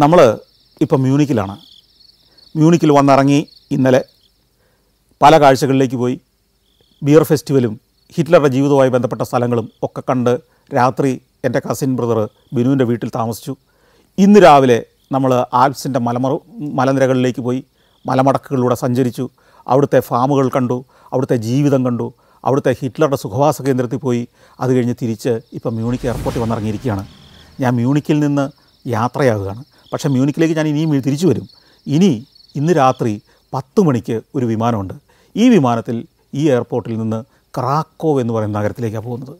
നമ്മൾ ഇപ്പോൾ മ്യൂണിക്കിലാണ് മ്യൂണിക്കിൽ വന്നിറങ്ങി ഇന്നലെ പല കാഴ്ചകളിലേക്ക് പോയി ബിയർ ഫെസ്റ്റിവലും ഹിറ്റ്ലറുടെ ജീവിതവുമായി ബന്ധപ്പെട്ട സ്ഥലങ്ങളും ഒക്കെ കണ്ട് രാത്രി എൻ്റെ കസിൻ ബ്രദർ ബിനുവിൻ്റെ വീട്ടിൽ താമസിച്ചു ഇന്ന് രാവിലെ നമ്മൾ ആൽപ്സിൻ്റെ മലമറ മലനിരകളിലേക്ക് പോയി മലമടക്കുകളിലൂടെ സഞ്ചരിച്ചു അവിടുത്തെ ഫാമുകൾ കണ്ടു അവിടുത്തെ ജീവിതം കണ്ടു അവിടുത്തെ ഹിറ്റ്ലറുടെ സുഖവാസ കേന്ദ്രത്തിൽ പോയി അത് കഴിഞ്ഞ് തിരിച്ച് ഇപ്പം മ്യൂണിക്ക് എയർപോർട്ടിൽ വന്നിറങ്ങിയിരിക്കുകയാണ് ഞാൻ മ്യൂണിക്കിൽ നിന്ന് യാത്രയാകുകയാണ് പക്ഷേ മ്യൂണിക്കിലേക്ക് ഞാൻ ഇനിയും തിരിച്ചു വരും ഇനി ഇന്ന് രാത്രി പത്ത് മണിക്ക് ഒരു വിമാനമുണ്ട് ഈ വിമാനത്തിൽ ഈ എയർപോർട്ടിൽ നിന്ന് ക്രാക്കോവ് എന്ന് പറയുന്ന നഗരത്തിലേക്കാണ് പോകുന്നത്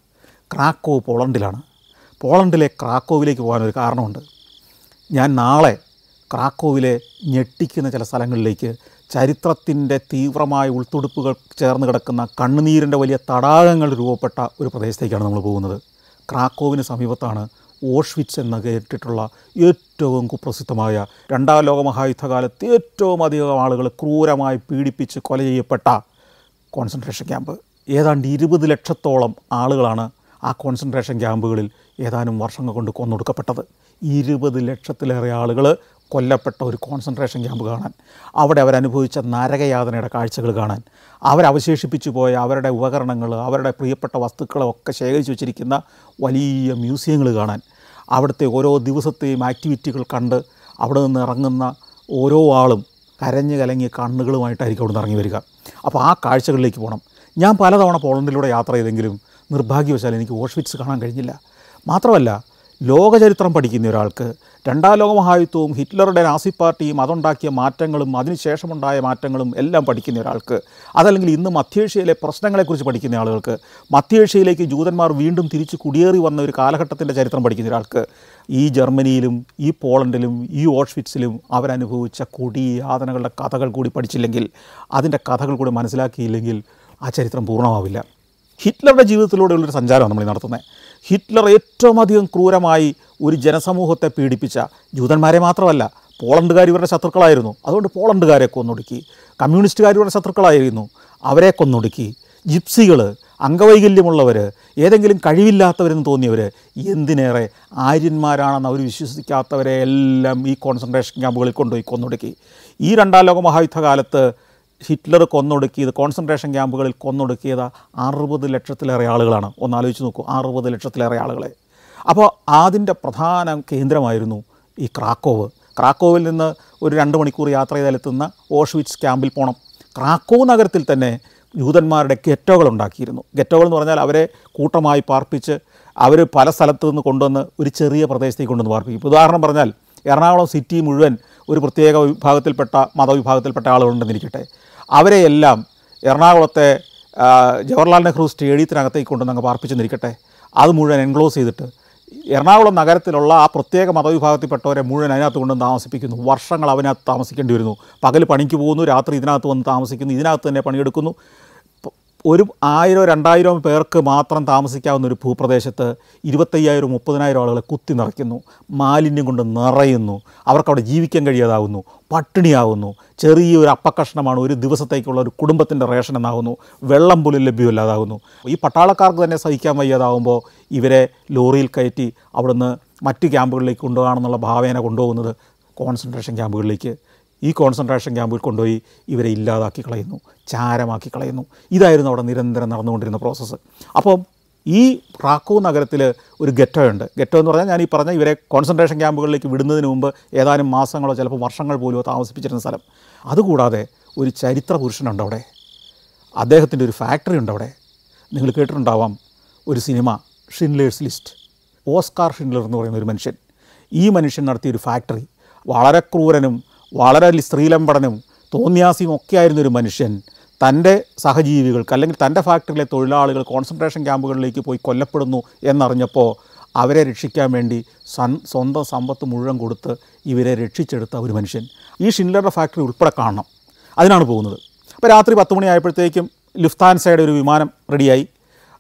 ക്രാക്കോവ് പോളണ്ടിലാണ് പോളണ്ടിലെ ക്രാക്കോവിലേക്ക് പോകാനൊരു കാരണമുണ്ട് ഞാൻ നാളെ ക്രാക്കോവിലെ ഞെട്ടിക്കുന്ന ചില സ്ഥലങ്ങളിലേക്ക് ചരിത്രത്തിൻ്റെ തീവ്രമായ ഉൾത്തുടുപ്പുകൾ ചേർന്ന് കിടക്കുന്ന കണ്ണുനീരിൻ്റെ വലിയ തടാകങ്ങൾ രൂപപ്പെട്ട ഒരു പ്രദേശത്തേക്കാണ് നമ്മൾ പോകുന്നത് ക്രാക്കോവിന് സമീപത്താണ് ഓഷ്വിച്ച് എന്ന കേട്ടിട്ടുള്ള ഏറ്റവും കുപ്രസിദ്ധമായ രണ്ടാം ലോക മഹായുദ്ധകാലത്ത് ഏറ്റവും അധികം ആളുകൾ ക്രൂരമായി പീഡിപ്പിച്ച് കൊല ചെയ്യപ്പെട്ട കോൺസെൻട്രേഷൻ ക്യാമ്പ് ഏതാണ്ട് ഇരുപത് ലക്ഷത്തോളം ആളുകളാണ് ആ കോൺസെൻട്രേഷൻ ക്യാമ്പുകളിൽ ഏതാനും വർഷങ്ങൾ കൊണ്ട് കൊന്നൊടുക്കപ്പെട്ടത് ഇരുപത് ലക്ഷത്തിലേറെ ആളുകൾ കൊല്ലപ്പെട്ട ഒരു കോൺസെൻട്രേഷൻ ക്യാമ്പ് കാണാൻ അവിടെ അവരനുഭവിച്ച നരകയാതനയുടെ കാഴ്ചകൾ കാണാൻ അവരവശേഷിപ്പിച്ചു പോയ അവരുടെ ഉപകരണങ്ങൾ അവരുടെ പ്രിയപ്പെട്ട വസ്തുക്കളൊക്കെ ശേഖരിച്ചു വച്ചിരിക്കുന്ന വലിയ മ്യൂസിയങ്ങൾ കാണാൻ അവിടുത്തെ ഓരോ ദിവസത്തെയും ആക്ടിവിറ്റികൾ കണ്ട് അവിടെ നിന്ന് ഇറങ്ങുന്ന ഓരോ ആളും കരഞ്ഞു കലങ്ങിയ കണ്ണുകളുമായിട്ടായിരിക്കും അവിടെ നിന്ന് ഇറങ്ങി വരിക അപ്പോൾ ആ കാഴ്ചകളിലേക്ക് പോകണം ഞാൻ പലതവണ പോളണ്ടിലൂടെ യാത്ര ചെയ്തെങ്കിലും നിർഭാഗ്യവശാൽ എനിക്ക് ഓഷ്വിറ്റ്സ് കാണാൻ കഴിഞ്ഞില്ല മാത്രമല്ല ലോകചരിത്രം പഠിക്കുന്ന ഒരാൾക്ക് രണ്ടാം ലോകമഹായുദ്ധവും ഹിറ്റ്ലറുടെ നാസി പാർട്ടിയും അതുണ്ടാക്കിയ മാറ്റങ്ങളും അതിനുശേഷമുണ്ടായ മാറ്റങ്ങളും എല്ലാം പഠിക്കുന്ന ഒരാൾക്ക് അതല്ലെങ്കിൽ ഇന്ന് മധ്യേഷ്യയിലെ പ്രശ്നങ്ങളെക്കുറിച്ച് പഠിക്കുന്ന ആളുകൾക്ക് മധ്യേഷ്യയിലേക്ക് ജൂതന്മാർ വീണ്ടും തിരിച്ച് കുടിയേറി വന്ന ഒരു കാലഘട്ടത്തിൻ്റെ ചരിത്രം പഠിക്കുന്ന ഒരാൾക്ക് ഈ ജർമ്മനിയിലും ഈ പോളണ്ടിലും ഈ ഓഷ്വിറ്റ്സിലും അവരനുഭവിച്ച യാതനകളുടെ കഥകൾ കൂടി പഠിച്ചില്ലെങ്കിൽ അതിൻ്റെ കഥകൾ കൂടി മനസ്സിലാക്കിയില്ലെങ്കിൽ ആ ചരിത്രം പൂർണ്ണമാവില്ല ഹിറ്റ്ലറുടെ ജീവിതത്തിലൂടെയുള്ളൊരു സഞ്ചാരമാണ് നമ്മൾ നടത്തുന്നത് ഹിറ്റ്ലർ ഏറ്റവും അധികം ക്രൂരമായി ഒരു ജനസമൂഹത്തെ പീഡിപ്പിച്ച ജൂതന്മാരെ മാത്രമല്ല പോളണ്ടുകാർ ഇവരുടെ ശത്രുക്കളായിരുന്നു അതുകൊണ്ട് പോളണ്ടുകാരെ കൊന്നൊടുക്കി കമ്മ്യൂണിസ്റ്റുകാർ ഇവരുടെ ശത്രുക്കളായിരുന്നു അവരെ കൊന്നൊടുക്കി ജിപ്സികൾ അംഗവൈകല്യമുള്ളവർ ഏതെങ്കിലും കഴിവില്ലാത്തവരെന്ന് തോന്നിയവർ എന്തിനേറെ ആര്യന്മാരാണെന്ന് അവർ വിശ്വസിക്കാത്തവരെ എല്ലാം ഈ കോൺസെൻട്രേഷൻ ക്യാമ്പുകളിൽ കൊണ്ടുപോയി കൊന്നൊടുക്കി ഈ രണ്ടാം ലോക മഹായുദ്ധകാലത്ത് ഹിറ്റ്ലർ കൊന്നൊടുക്കിയത് കോൺസെൻട്രേഷൻ ക്യാമ്പുകളിൽ കൊന്നൊടുക്കിയത് അറുപത് ലക്ഷത്തിലേറെ ആളുകളാണ് ഒന്ന് ആലോചിച്ച് നോക്കൂ അറുപത് ലക്ഷത്തിലേറെ ആളുകളെ അപ്പോൾ അതിൻ്റെ പ്രധാന കേന്ദ്രമായിരുന്നു ഈ ക്രാക്കോവ് ക്രാക്കോവിൽ നിന്ന് ഒരു രണ്ട് മണിക്കൂർ യാത്ര ചെയ്താലെത്തുന്ന ഓഷ്വിറ്റ്സ് ക്യാമ്പിൽ പോകണം ക്രാക്കോ നഗരത്തിൽ തന്നെ യൂതന്മാരുടെ ഗെറ്റോകൾ ഉണ്ടാക്കിയിരുന്നു ഗെറ്റോകൾ എന്ന് പറഞ്ഞാൽ അവരെ കൂട്ടമായി പാർപ്പിച്ച് അവർ പല സ്ഥലത്തു നിന്ന് കൊണ്ടുവന്ന് ഒരു ചെറിയ പ്രദേശത്തേക്ക് കൊണ്ടുവന്ന് പാർപ്പിക്കും ഉദാഹരണം പറഞ്ഞാൽ എറണാകുളം സിറ്റി മുഴുവൻ ഒരു പ്രത്യേക വിഭാഗത്തിൽപ്പെട്ട മതവിഭാഗത്തിൽപ്പെട്ട ആളുകളുണ്ടെന്നിരിക്കട്ടെ അവരെയെല്ലാം എറണാകുളത്തെ ജവഹർലാൽ നെഹ്റു സ്റ്റേഡിയത്തിനകത്തേക്ക് കൊണ്ടുവന്ന് പാർപ്പിച്ചു നിൽക്കട്ടെ അത് മുഴുവൻ എൻക്ലോസ് ചെയ്തിട്ട് എറണാകുളം നഗരത്തിലുള്ള ആ പ്രത്യേക മതവിഭാഗത്തിൽപ്പെട്ടവരെ മുഴുവൻ അതിനകത്ത് കൊണ്ട് താമസിപ്പിക്കുന്നു വർഷങ്ങൾ അവനകത്ത് താമസിക്കേണ്ടി വരുന്നു പകൽ പണിക്ക് പോകുന്നു രാത്രി ഇതിനകത്ത് വന്ന് താമസിക്കുന്നു ഇതിനകത്ത് തന്നെ പണിയെടുക്കുന്നു ഒരു ആയിരോ രണ്ടായിരോ പേർക്ക് മാത്രം താമസിക്കാവുന്ന ഒരു ഭൂപ്രദേശത്ത് ഇരുപത്തയ്യായിരം മുപ്പതിനായിരം ആളുകളെ കുത്തി നിറയ്ക്കുന്നു മാലിന്യം കൊണ്ട് നിറയുന്നു അവർക്കവിടെ ജീവിക്കാൻ കഴിയാതാവുന്നു പട്ടിണിയാവുന്നു ചെറിയൊരു അപ്പക്കഷ്ണമാണ് ഒരു ദിവസത്തേക്കുള്ള ഒരു കുടുംബത്തിൻ്റെ റേഷൻ എന്നാകുന്നു വെള്ളം പോലും ലഭ്യമല്ലാതാകുന്നു ഈ പട്ടാളക്കാർക്ക് തന്നെ സഹിക്കാൻ വയ്യാതാവുമ്പോൾ ഇവരെ ലോറിയിൽ കയറ്റി അവിടുന്ന് മറ്റ് ക്യാമ്പുകളിലേക്ക് കൊണ്ടുപോകാമെന്നുള്ള ഭാവേന കൊണ്ടുപോകുന്നത് കോൺസെൻട്രേഷൻ ക്യാമ്പുകളിലേക്ക് ഈ കോൺസെൻട്രേഷൻ ക്യാമ്പിൽ കൊണ്ടുപോയി ഇവരെ ഇല്ലാതാക്കി കളയുന്നു ചാരമാക്കി കളയുന്നു ഇതായിരുന്നു അവിടെ നിരന്തരം നടന്നുകൊണ്ടിരുന്ന പ്രോസസ്സ് അപ്പോൾ ഈ റാക്കോ നഗരത്തിൽ ഒരു ഗെറ്റോ ഉണ്ട് ഗെറ്റോ എന്ന് പറഞ്ഞാൽ ഞാൻ ഈ പറഞ്ഞ ഇവരെ കോൺസെൻട്രേഷൻ ക്യാമ്പുകളിലേക്ക് വിടുന്നതിന് മുമ്പ് ഏതാനും മാസങ്ങളോ ചിലപ്പോൾ വർഷങ്ങൾ പോലും താമസിപ്പിച്ചിരുന്ന സ്ഥലം അതുകൂടാതെ ഒരു ചരിത്ര പുരുഷനുണ്ട് അവിടെ അദ്ദേഹത്തിൻ്റെ ഒരു ഫാക്ടറി ഉണ്ട് അവിടെ നിങ്ങൾ കേട്ടിട്ടുണ്ടാവാം ഒരു cinema Schindler's List Oscar Schindler എന്ന് പറയുന്ന ഒരു മനുഷ്യൻ ഈ മനുഷ്യൻ നടത്തിയൊരു ഫാക്ടറി വളരെ ക്രൂരനും വളരെ സ്ത്രീലംപടനും തോന്നിയാസിയും ഒക്കെയായിരുന്ന ഒരു മനുഷ്യൻ തൻ്റെ സഹജീവികൾക്ക് അല്ലെങ്കിൽ തൻ്റെ ഫാക്ടറിയിലെ തൊഴിലാളികൾ കോൺസെൻട്രേഷൻ ക്യാമ്പുകളിലേക്ക് പോയി കൊല്ലപ്പെടുന്നു എന്നറിഞ്ഞപ്പോൾ അവരെ രക്ഷിക്കാൻ വേണ്ടി സൺ സ്വന്തം സമ്പത്ത് മുഴുവൻ കൊടുത്ത് ഇവരെ രക്ഷിച്ചെടുത്ത ഒരു മനുഷ്യൻ ഈ ഷിൻലറുടെ ഫാക്ടറി ഉൾപ്പെടെ കാണണം അതിനാണ് പോകുന്നത് അപ്പോൾ രാത്രി പത്ത് മണിയായപ്പോഴത്തേക്കും ലുഫ്താൻസയുടെ ഒരു വിമാനം റെഡിയായി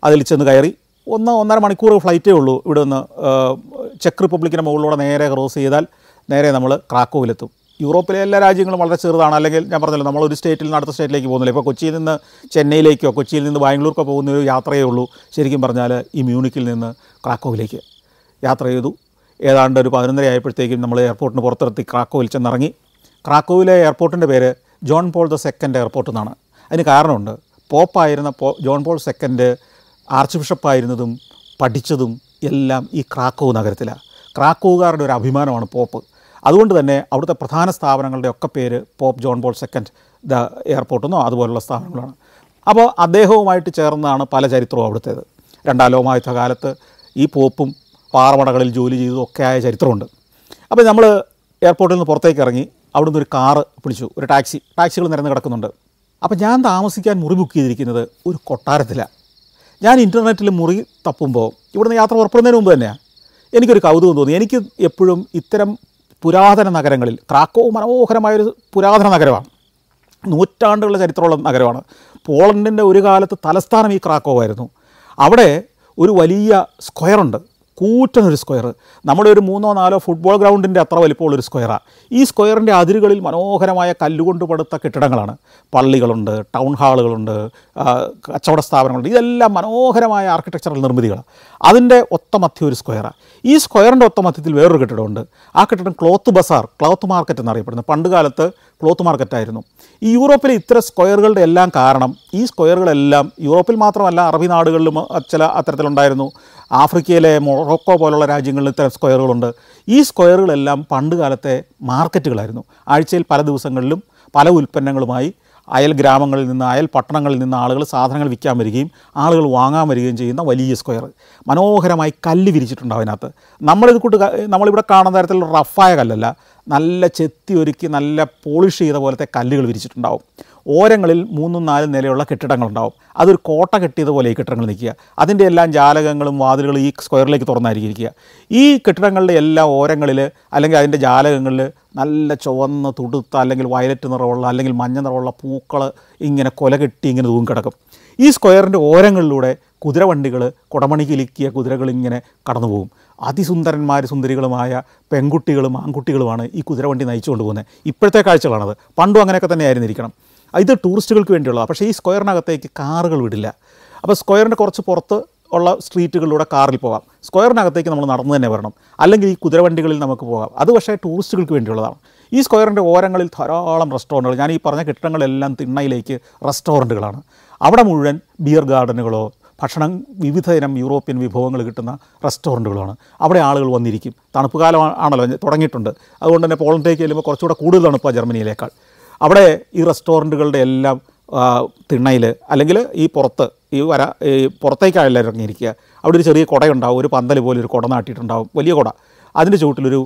അതിൽ ചെന്ന് കയറി ഒന്ന് ഒന്നര മണിക്കൂർ ഫ്ലൈറ്റേ ഉള്ളൂ ഇവിടെ നിന്ന് ചെക്ക് റിപ്പബ്ലിക്കിൻ്റെ മുകളിലൂടെ നേരെ ക്രോസ് ചെയ്താൽ നേരെ നമ്മൾ ക്രാക്കോവിലെത്തും യൂറോപ്പിലെ എല്ലാ രാജ്യങ്ങളും വളരെ ചെറുതാണ് അല്ലെങ്കിൽ ഞാൻ പറഞ്ഞല്ലോ നമ്മൾ ഒരു സ്റ്റേറ്റിൽ നിന്ന് അടുത്ത സ്റ്റേറ്റിലേക്ക് പോകുന്നില്ല ഇപ്പോൾ കൊച്ചിയിൽ നിന്ന് ചെന്നൈയിലേക്കോ കൊച്ചിയിൽ നിന്ന് ബാംഗ്ലൂർക്കോ പോകുന്ന ഒരു യാത്രയേ ഉള്ളൂ ശരിക്കും പറഞ്ഞാൽ ഈ മ്യൂണിക്കിൽ നിന്ന് ക്രാക്കോവിലേക്ക് യാത്ര ചെയ്തു ഏതാണ്ട് ഒരു പതിനൊന്നര ആയപ്പോഴത്തേക്കും നമ്മൾ എയർപോർട്ടിന് പുറത്തിറത്തി ക്രാക്കോവിൽ ചെന്നിറങ്ങി ക്രാക്കോവിലെ എയർപോർട്ടിൻ്റെ പേര് John Paul the second airport എന്നാണ് അതിന് കാരണമുണ്ട് പോപ്പായിരുന്ന പോ ജോൺ പോൾ സെക്കൻഡ് ആർച്ച് ബിഷപ്പായിരുന്നതും പഠിച്ചതും എല്ലാം ഈ ക്രാക്കോവ് നഗരത്തിലാണ് ക്രാക്കോവുകാരുടെ ഒരു അഭിമാനമാണ് പോപ്പ് അതുകൊണ്ട് തന്നെ അവിടുത്തെ പ്രധാന സ്ഥാപനങ്ങളുടെ ഒക്കെ പേര് Pope John Paul second the എയർപോർട്ടെന്നോ അതുപോലുള്ള സ്ഥാപനങ്ങളാണ് അപ്പോൾ അദ്ദേഹവുമായിട്ട് ചേർന്നതാണ് പല ചരിത്രവും അവിടുത്തേത് രണ്ടാം ലോകമായുദ്ധ കാലത്ത് ഈ പോപ്പും പാറമടകളിൽ ജോലി ചെയ്തതും ഒക്കെ ആയ ചരിത്രമുണ്ട് അപ്പോൾ നമ്മൾ എയർപോർട്ടിൽ നിന്ന് പുറത്തേക്ക് ഇറങ്ങി അവിടുന്ന് ഒരു കാറ് പിടിച്ചു ഒരു ടാക്സി ടാക്സികൾ നിരന്ന് കിടക്കുന്നുണ്ട് അപ്പോൾ ഞാൻ താമസിക്കാൻ മുറി ബുക്ക് ചെയ്തിരിക്കുന്നത് ഒരു കൊട്ടാരത്തിലാണ് ഞാൻ ഇൻ്റർനെറ്റിൽ മുറി തപ്പുമ്പോൾ ഇവിടുന്ന് യാത്ര പുറപ്പെടുന്നതിന് മുമ്പ് തന്നെയാണ് എനിക്കൊരു കൗതുകം തോന്നി എനിക്ക് എപ്പോഴും ഇത്തരം പുരാതന നഗരങ്ങളിൽ ക്രാക്കോ മനോഹരമായൊരു പുരാതന നഗരമാണ് നൂറ്റാണ്ടുകളുടെ ചരിത്രമുള്ള നഗരമാണ് പോളണ്ടിൻ്റെ ഒരു കാലത്ത് തലസ്ഥാനം ഈ ക്രാക്കോ ആയിരുന്നു അവിടെ ഒരു വലിയ സ്ക്വയറുണ്ട് കൂറ്റനൊരു സ്ക്വയർ നമ്മുടെ ഒരു മൂന്നോ നാലോ ഫുട്ബോൾ ഗ്രൗണ്ടിൻ്റെ അത്ര വലിപ്പമുള്ളൊരു സ്ക്വയറാണ് ഈ സ്ക്വയറിൻ്റെ അതിരുകളിൽ മനോഹരമായ കല്ലുകൊണ്ട് പടുത്ത കെട്ടിടങ്ങളാണ് പള്ളികളുണ്ട് ടൗൺ ഹാളുകളുണ്ട് കച്ചവട സ്ഥാപനങ്ങളുണ്ട് ഇതെല്ലാം മനോഹരമായ ആർക്കിടെക്ചറൽ നിർമ്മിതികളാണ് അതിൻ്റെ ഒത്തമധ്യ ഒരു സ്ക്വയറാണ് ഈ സ്ക്വയറിൻ്റെ ഒത്തമധ്യത്തിൽ വേറൊരു കെട്ടിടമുണ്ട് ആ കെട്ടിടം ക്ലോത്ത് ബസാർ ക്ലോത്ത് മാർക്കറ്റ് എന്നറിയപ്പെടുന്നത് പണ്ട് കാലത്ത് ക്ലോത്ത് മാർക്കറ്റായിരുന്നു ഈ യൂറോപ്പിലെ ഇത്തരം സ്ക്വയറുകളുടെ എല്ലാം കാരണം ഈ സ്ക്വയറുകളെല്ലാം യൂറോപ്പിൽ മാത്രമല്ല അറബി നാടുകളിലും ചില അത്തരത്തിലുണ്ടായിരുന്നു ആഫ്രിക്കയിലെ മൊറോക്കോ പോലുള്ള രാജ്യങ്ങളിൽ ഇത്തരം സ്ക്വയറുകളുണ്ട് ഈ സ്ക്വയറുകളെല്ലാം പണ്ട് കാലത്തെ മാർക്കറ്റുകളായിരുന്നു ആഴ്ചയിൽ പല ദിവസങ്ങളിലും പല ഉൽപ്പന്നങ്ങളുമായി അയൽ ഗ്രാമങ്ങളിൽ നിന്ന് അയൽ പട്ടണങ്ങളിൽ നിന്ന് ആളുകൾ സാധനങ്ങൾ വിൽക്കാൻ വരികയും ആളുകൾ വാങ്ങാൻ വരികയും ചെയ്യുന്ന വലിയ സ്ക്വയർ മനോഹരമായി കല്ല് വിരിച്ചിട്ടുണ്ട് അതിനകത്ത് നമ്മളിത് കൂട്ട് നമ്മളിവിടെ കാണുന്ന തരത്തിലുള്ള റഫായ കല്ലല്ല നല്ല ചെത്തി ഒരുക്കി നല്ല പോളിഷ് ചെയ്ത പോലത്തെ കല്ലുകൾ വിരിച്ചിട്ടുണ്ടാവും ഓരങ്ങളിൽ മൂന്നും നാലും നിലയുള്ള കെട്ടിടങ്ങളുണ്ടാവും അതൊരു കോട്ട കെട്ടിയതുപോലെ ഈ കെട്ടിടങ്ങൾ നിൽക്കുക അതിൻ്റെ എല്ലാം ജാലകങ്ങളും വാതിലുകളും ഈ സ്ക്വയറിലേക്ക് തുറന്നായിരിക്കും ഇരിക്കുക ഈ കെട്ടിടങ്ങളുടെ എല്ലാ ഓരങ്ങളിൽ അല്ലെങ്കിൽ അതിൻ്റെ ജാലകങ്ങളിൽ നല്ല ചുവന്ന് തുടുത്ത അല്ലെങ്കിൽ വയലറ്റ് നിറമുള്ള അല്ലെങ്കിൽ മഞ്ഞ നിറമുള്ള പൂക്കൾ ഇങ്ങനെ കൊല കെട്ടി ഇങ്ങനെ തൂങ്ങി കിടക്കും ഈ സ്ക്വയറിൻ്റെ ഓരങ്ങളിലൂടെ കുതിരവണ്ടികൾ കുടമണിക്കിലുക്കിയ കുതിരകൾ ഇങ്ങനെ കടന്നു പോകും അതിസുന്ദരന്മാർ സുന്ദരികളുമായ പെൺകുട്ടികളും ആൺകുട്ടികളുമാണ് ഈ കുതിരവണ്ടി നയിച്ചുകൊണ്ട് പോകുന്നത് ഇപ്പോഴത്തെ കാഴ്ചകളാണത് പണ്ടും അങ്ങനെയൊക്കെ തന്നെ ആയിരുന്നിരിക്കണം ഇത് ടൂറിസ്റ്റുകൾക്ക് വേണ്ടിയുള്ളതാണ് പക്ഷേ ഈ സ്ക്വയറിനകത്തേക്ക് കാറുകൾ വിടില്ല അപ്പോൾ സ്ക്വയറിൻ്റെ കുറച്ച് പുറത്ത് ഉള്ള സ്ട്രീറ്റുകളിലൂടെ കാറിൽ പോകാം സ്ക്വയറിനകത്തേക്ക് നമ്മൾ നടന്നു തന്നെ വരണം അല്ലെങ്കിൽ ഈ കുതിരവണ്ടികളിൽ നമുക്ക് പോകാം അത് പക്ഷേ ടൂറിസ്റ്റുകൾക്ക് വേണ്ടിയുള്ളതാണ് ഈ സ്ക്വയറിൻ്റെ ഓരങ്ങളിൽ ധാരാളം റെസ്റ്റോറൻറ്റുകൾ ഞാൻ ഈ പറഞ്ഞ കെട്ടിടങ്ങളെല്ലാം തിണ്ണയിലേക്ക് റെസ്റ്റോറൻറ്റുകളാണ് അവിടെ മുഴുവൻ ബിയർ ഗാർഡനുകളോ ഭക്ഷണം വിവിധ യൂറോപ്യൻ വിഭവങ്ങൾ കിട്ടുന്ന റെസ്റ്റോറൻറ്റുകളാണ് അവിടെ ആളുകൾ വന്നിരിക്കും തണുപ്പ് കാലം ആണല്ലോ തുടങ്ങിയിട്ടുണ്ട് അതുകൊണ്ട് തന്നെ പോളണ്ടിലേക്ക് ചെല്ലുമ്പോൾ കുറച്ചുകൂടെ കൂടുതൽ തണുപ്പാണ് ജർമ്മനിയിലേക്കാൾ അവിടെ ഈ റെസ്റ്റോറൻറ്റുകളുടെ എല്ലാം തിണ്ണയിൽ അല്ലെങ്കിൽ ഈ പുറത്ത് ഈ വര ഈ പുറത്തേക്കായല്ല ഇറങ്ങിയിരിക്കുക അവിടെ ഒരു ചെറിയ കുടയുണ്ടാവും ഒരു പന്തൽ പോലെ ഒരു കുട നാട്ടിയിട്ടുണ്ടാവും വലിയ കുട അതിൻ്റെ ചുവട്ടിലൊരു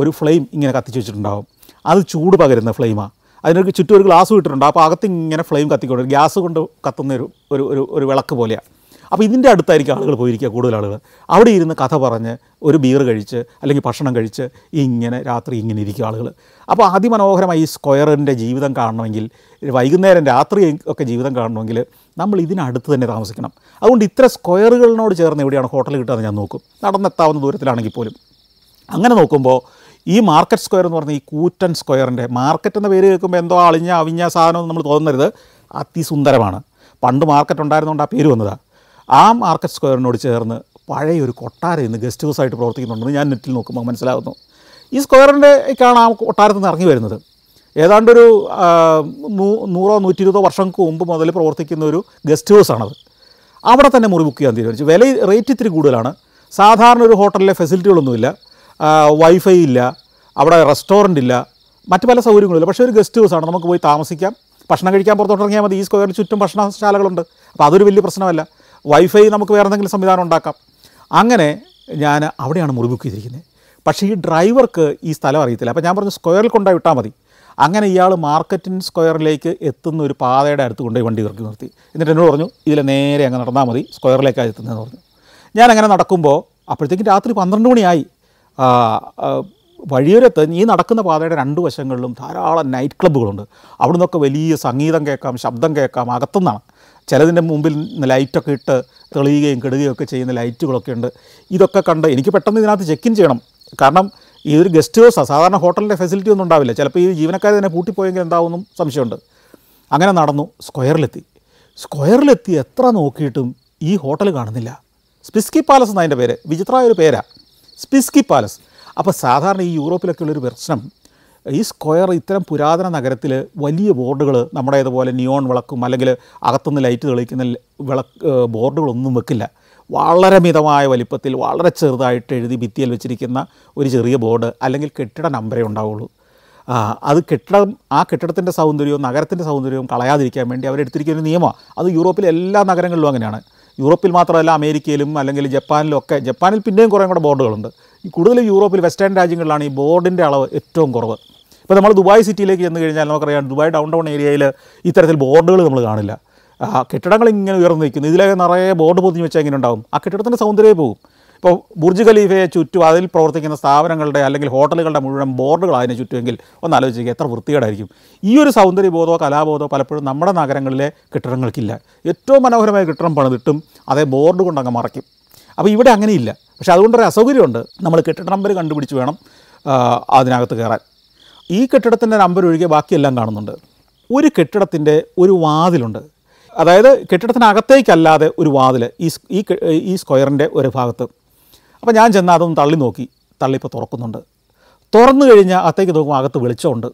ഒരു ഫ്ലെയിം ഇങ്ങനെ കത്തിച്ച് വെച്ചിട്ടുണ്ടാവും അത് ചൂട് പകരുന്ന ഫ്ലെയിമാണ് അതിനൊരു ചുറ്റും ഒരു ഗ്ലാസ് ഇട്ടിട്ടുണ്ട് അപ്പോൾ അകത്ത് ഇങ്ങനെ ഫ്ലെയിം കത്തിക്കൊണ്ട് ഗ്യാസ് കൊണ്ട് കത്തുന്ന ഒരു ഒരു ഒരു വിളക്ക് പോലെയാണ് അപ്പോൾ ഇതിൻ്റെ അടുത്തായിരിക്കും ആളുകൾ പോയിരിക്കുക കൂടുതൽ ആളുകൾ അവിടെ ഇരുന്ന് കഥ പറഞ്ഞ് ഒരു ബീർ കഴിച്ച് അല്ലെങ്കിൽ ഭക്ഷണം കഴിച്ച് ഇങ്ങനെ രാത്രി ഇങ്ങനെ ഇരിക്കും ആളുകൾ അപ്പോൾ അതിമനോഹരമായി ഈ സ്ക്വയറിൻ്റെ ജീവിതം കാണണമെങ്കിൽ വൈകുന്നേരം രാത്രി ഒക്കെ ജീവിതം കാണണമെങ്കിൽ നമ്മൾ ഇതിനടുത്ത് തന്നെ താമസിക്കണം അതുകൊണ്ട് ഇത്ര സ്ക്വയറുകളിനോട് ചേർന്ന് എവിടെയാണ് ഹോട്ടൽ കിട്ടുക ഞാൻ നോക്കും നടന്നെത്താവുന്ന ദൂരത്തിലാണെങ്കിൽ പോലും അങ്ങനെ നോക്കുമ്പോൾ ഈ മാർക്കറ്റ് സ്ക്വയർ എന്ന് പറഞ്ഞാൽ ഈ കൂറ്റൻ സ്ക്വയറിൻ്റെ മാർക്കറ്റ് എന്ന പേര് കേൾക്കുമ്പോൾ എന്തോ അളിഞ്ഞ അവിഞ്ഞ സാധനം നമ്മൾ തോന്നരുത് അതിസുന്ദരമാണ് പണ്ട് മാർക്കറ്റ് ഉണ്ടായിരുന്നുകൊണ്ട് ആ പേര് വന്നതാണ് ആ മാർക്കറ്റ് സ്ക്വയറിനോട് ചേർന്ന് പഴയ ഒരു കൊട്ടാരം ഇന്ന് ഗസ്റ്റ് ആയിട്ട് പ്രവർത്തിക്കുന്നുണ്ടെന്ന് ഞാൻ നെറ്റിൽ നോക്കുമ്പോൾ മനസ്സിലാകുന്നു ഈ സ്ക്വയറിൻ്റെക്കാണ് ആ കൊട്ടാരത്തിൽ നിന്ന് ഇറങ്ങി വരുന്നത് ഏതാണ്ടൊരു നൂ നൂറോ നൂറ്റി ഇരുപതോ വർഷങ്ങൾക്ക് മുമ്പ് മുതൽ പ്രവർത്തിക്കുന്ന ഒരു ഗസ്റ്റ് ആണത് അവിടെ തന്നെ മുറി ബുക്ക് ചെയ്യാൻ തീരുമാനിച്ചു വില റേറ്റ് ഇത്തിരി കൂടുതലാണ് സാധാരണ ഒരു ഹോട്ടലിലെ ഫെസിലിറ്റികളൊന്നുമില്ല വൈഫൈ ഇല്ല അവിടെ റെസ്റ്റോറൻ്റ് ഇല്ല മറ്റ് പല ഇല്ല പക്ഷേ ഒരു ഗസ്റ്റ് ആണ് നമുക്ക് പോയി താമസിക്കാം ഭക്ഷണം കഴിക്കാൻ പുറത്തോട്ടിറങ്ങിയാൽ മതി ഈ സ്ക്വയറിന് ചുറ്റും ഭക്ഷണശാലകളുണ്ട് അപ്പോൾ അതൊരു വലിയ പ്രശ്നമല്ല വൈഫൈ നമുക്ക് വേറെ എന്തെങ്കിലും സംവിധാനം ഉണ്ടാക്കാം അങ്ങനെ ഞാൻ അവിടെയാണ് മുറി ബുക്ക് ചെയ്തിരിക്കുന്നത് പക്ഷേ ഈ ഡ്രൈവർക്ക് ഈ സ്ഥലം അറിയത്തില്ല അപ്പോൾ ഞാൻ പറഞ്ഞു സ്ക്വയറിൽ കൊണ്ടുപോയി വിട്ടാൽ മതി അങ്ങനെ ഇയാൾ മാർക്കറ്റിൻ സ്ക്വയറിലേക്ക് എത്തുന്ന ഒരു പാതയുടെ അടുത്ത് കൊണ്ടുപോയി വണ്ടി ഇറക്കി നിർത്തി എന്നിട്ട് എന്നോട് പറഞ്ഞു ഇതിലെ നേരെ അങ്ങ് നടന്നാൽ മതി സ്ക്വയറിലേക്കാണ് എത്തുന്നതെന്ന് പറഞ്ഞു ഞാൻ അങ്ങനെ നടക്കുമ്പോൾ അപ്പോഴത്തേക്കും രാത്രി പന്ത്രണ്ട് മണിയായി വഴിയൊരത്ത് ഈ നടക്കുന്ന പാതയുടെ രണ്ട് വശങ്ങളിലും ധാരാളം നൈറ്റ് ക്ലബ്ബുകളുണ്ട് അവിടെ നിന്നൊക്കെ വലിയ സംഗീതം കേൾക്കാം ശബ്ദം കേൾക്കാം അകത്തുനിന്നാണ് ചിലതിൻ്റെ മുമ്പിൽ ലൈറ്റൊക്കെ ഇട്ട് തെളിയുകയും കെടുകയും ഒക്കെ ചെയ്യുന്ന ലൈറ്റുകളൊക്കെ ഉണ്ട് ഇതൊക്കെ കണ്ട് എനിക്ക് പെട്ടെന്ന് ഇതിനകത്ത് ചെക്കിൻ ചെയ്യണം കാരണം ഈ ഒരു ഗസ്റ്റ് ഹൗസ് സാധാരണ ഹോട്ടലിൻ്റെ ഫെസിലിറ്റി ഒന്നും ഉണ്ടാവില്ല ചിലപ്പോൾ ഈ ജീവനക്കാർ തന്നെ പൂട്ടിപ്പോയെങ്കിൽ എന്താവുമെന്നും സംശയമുണ്ട് അങ്ങനെ നടന്നു സ്ക്വയറിലെത്തി സ്ക്വയറിലെത്തി എത്ര നോക്കിയിട്ടും ഈ ഹോട്ടൽ കാണുന്നില്ല സ്പിസ്കി പാലസ് അതിൻ്റെ പേര് വിചിത്രമായ ഒരു പേരാണ് സ്പിസ്കി പാലസ് അപ്പോൾ സാധാരണ ഈ യൂറോപ്പിലൊക്കെ ഉള്ളൊരു പ്രശ്നം ഈ സ്ക്വയർ ഇത്തരം പുരാതന നഗരത്തിൽ വലിയ ബോർഡുകൾ നമ്മുടേതുപോലെ നിയോൺ വിളക്കും അല്ലെങ്കിൽ അകത്തുനിന്ന് ലൈറ്റ് തെളിയിക്കുന്ന വിളക്ക് ബോർഡുകളൊന്നും വെക്കില്ല വളരെ മിതമായ വലിപ്പത്തിൽ വളരെ ചെറുതായിട്ട് എഴുതി ഭിത്തിയിൽ വെച്ചിരിക്കുന്ന ഒരു ചെറിയ ബോർഡ് അല്ലെങ്കിൽ കെട്ടിട നമ്പറേ ഉണ്ടാവുള്ളൂ അത് കെട്ടിടം ആ കെട്ടിടത്തിൻ്റെ സൗന്ദര്യവും നഗരത്തിൻ്റെ സൗന്ദര്യവും കളയാതിരിക്കാൻ വേണ്ടി അവരെടുത്തിരിക്കുന്ന ഒരു നിയമമാണ് അത് യൂറോപ്പിലെ എല്ലാ നഗരങ്ങളിലും അങ്ങനെയാണ് യൂറോപ്പിൽ മാത്രമല്ല അമേരിക്കയിലും അല്ലെങ്കിൽ ജപ്പാനിലും ഒക്കെ ജപ്പാനിൽ പിന്നെയും കുറേ കൂടെ ബോർഡുകളുണ്ട് കൂടുതൽ യൂറോപ്പിൽ വെസ്റ്റേൺ രാജ്യങ്ങളിലാണ് ഈ ബോർഡിൻ്റെ അളവ് ഏറ്റവും കുറവ് ഇപ്പോൾ നമ്മൾ ദുബായ് സിറ്റിയിലേക്ക് ചെന്ന് കഴിഞ്ഞാൽ നമുക്കറിയാം ദുബായ് ഡൗൺ ടൗൺ ഏരിയയിൽ ഇത്തരത്തിൽ ബോർഡുകൾ നമ്മൾ കാണില്ല കെട്ടിടങ്ങൾ ഇങ്ങനെ ഉയർന്നു നിൽക്കുന്നു ഇതിലേക്ക് നിറയെ ബോർഡ് പൊതിഞ്ഞ് വെച്ചാൽ ഇങ്ങനെ ഉണ്ടാവും ആ കെട്ടിടത്തിൻ്റെ സൗന്ദര്യം പോകും ഇപ്പോൾ ബുർജ് ഖലീഫയെ ചുറ്റും അതിൽ പ്രവർത്തിക്കുന്ന സ്ഥാപനങ്ങളുടെ അല്ലെങ്കിൽ ഹോട്ടലുകളുടെ മുഴുവൻ ബോർഡുകൾ അതിനെ ചുറ്റുമെങ്കിൽ ഒന്ന് ആലോചിക്കുക എത്ര വൃത്തികേടായിരിക്കും ഈ ഒരു സൗന്ദര്യബോധമോ കലാബോധമോ പലപ്പോഴും നമ്മുടെ നഗരങ്ങളിലെ കെട്ടിടങ്ങൾക്കില്ല ഏറ്റവും മനോഹരമായ കെട്ടിടം പണിതിട്ടും അതേ ബോർഡ് കൊണ്ട് മറയ്ക്കും അപ്പോൾ ഇവിടെ അങ്ങനെയില്ല പക്ഷേ അതുകൊണ്ടൊരു അസൗകര്യമുണ്ട് നമ്മൾ കെട്ടിട നമ്പർ കണ്ടുപിടിച്ച് വേണം അതിനകത്ത് കയറാൻ ഈ കെട്ടിടത്തിൻ്റെ നമ്പർ ഒഴികെ ബാക്കിയെല്ലാം കാണുന്നുണ്ട് ഒരു കെട്ടിടത്തിൻ്റെ ഒരു വാതിലുണ്ട് അതായത് കെട്ടിടത്തിനകത്തേക്കല്ലാതെ ഒരു വാതിൽ ഈ ഈ സ്ക്വയറിൻ്റെ ഒരു ഭാഗത്ത് അപ്പോൾ ഞാൻ ചെന്ന് അതൊന്ന് തള്ളി നോക്കി തള്ളിപ്പോൾ തുറക്കുന്നുണ്ട് തുറന്നു കഴിഞ്ഞാൽ അകത്തേക്ക് നോക്കുമ്പോൾ അകത്ത് വെളിച്ചമുണ്ട്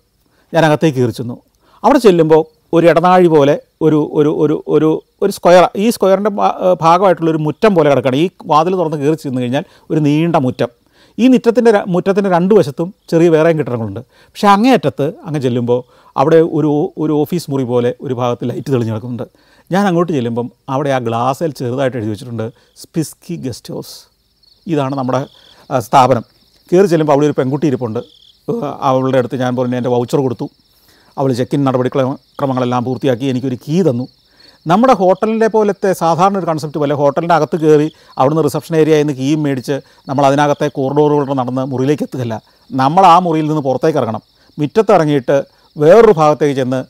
ഞാൻ അകത്തേക്ക് കയറിച്ചെന്നു അവിടെ ചെല്ലുമ്പോൾ ഒരു ഇടനാഴി പോലെ ഒരു ഒരു ഒരു ഒരു ഒരു സ്ക്വയർ ഈ സ്ക്വയറിൻ്റെ ഭാഗമായിട്ടുള്ളൊരു മുറ്റം പോലെ കിടക്കുകയാണ് ഈ വാതിൽ തുറന്ന് കയറി ചെന്ന് കഴിഞ്ഞാൽ ഒരു നീണ്ട മുറ്റം ഈ നിറ്റത്തിൻ്റെ മുറ്റത്തിൻ്റെ രണ്ട് വശത്തും ചെറിയ വേറെയും കെട്ടിടങ്ങളുണ്ട് പക്ഷേ അങ്ങേയറ്റത്ത് അങ്ങ് ചെല്ലുമ്പോൾ അവിടെ ഒരു ഒരു ഓഫീസ് മുറി പോലെ ഒരു ഭാഗത്ത് ലൈറ്റ് തെളിഞ്ഞ് കിടക്കുന്നുണ്ട് ഞാൻ അങ്ങോട്ട് ചെല്ലുമ്പം അവിടെ ആ ഗ്ലാസ്സിൽ ചെറുതായിട്ട് എഴുതി വെച്ചിട്ടുണ്ട് സ്പിസ്കി ഗസ്റ്റ് ഹൗസ് ഇതാണ് നമ്മുടെ സ്ഥാപനം കയറി ചെല്ലുമ്പോൾ അവിടെ ഒരു പെൺകുട്ടി ഇരിപ്പുണ്ട് അവളുടെ അടുത്ത് ഞാൻ പറഞ്ഞു എൻ്റെ വൗച്ചർ കൊടുത്തു അവൾ ചെക്കിൻ നടപടിക്രമങ്ങളെല്ലാം പൂർത്തിയാക്കി എനിക്കൊരു കീ തന്നു നമ്മുടെ ഹോട്ടലിൻ്റെ പോലത്തെ സാധാരണ ഒരു കൺസെപ്റ്റ് പോലെ ഹോട്ടലിൻ്റെ അകത്ത് കയറി അവിടുന്ന് റിസപ്ഷൻ ഏരിയയിൽ നിന്ന് കീം മേടിച്ച് നമ്മൾ അതിനകത്തെ കോറിഡോറുകളിലൂടെ നടന്ന് മുറിയിലേക്ക് എത്തുകയില്ല നമ്മൾ ആ മുറിയിൽ നിന്ന് പുറത്തേക്ക് ഇറങ്ങണം ഇറങ്ങിയിട്ട് വേറൊരു ഭാഗത്തേക്ക് ചെന്ന്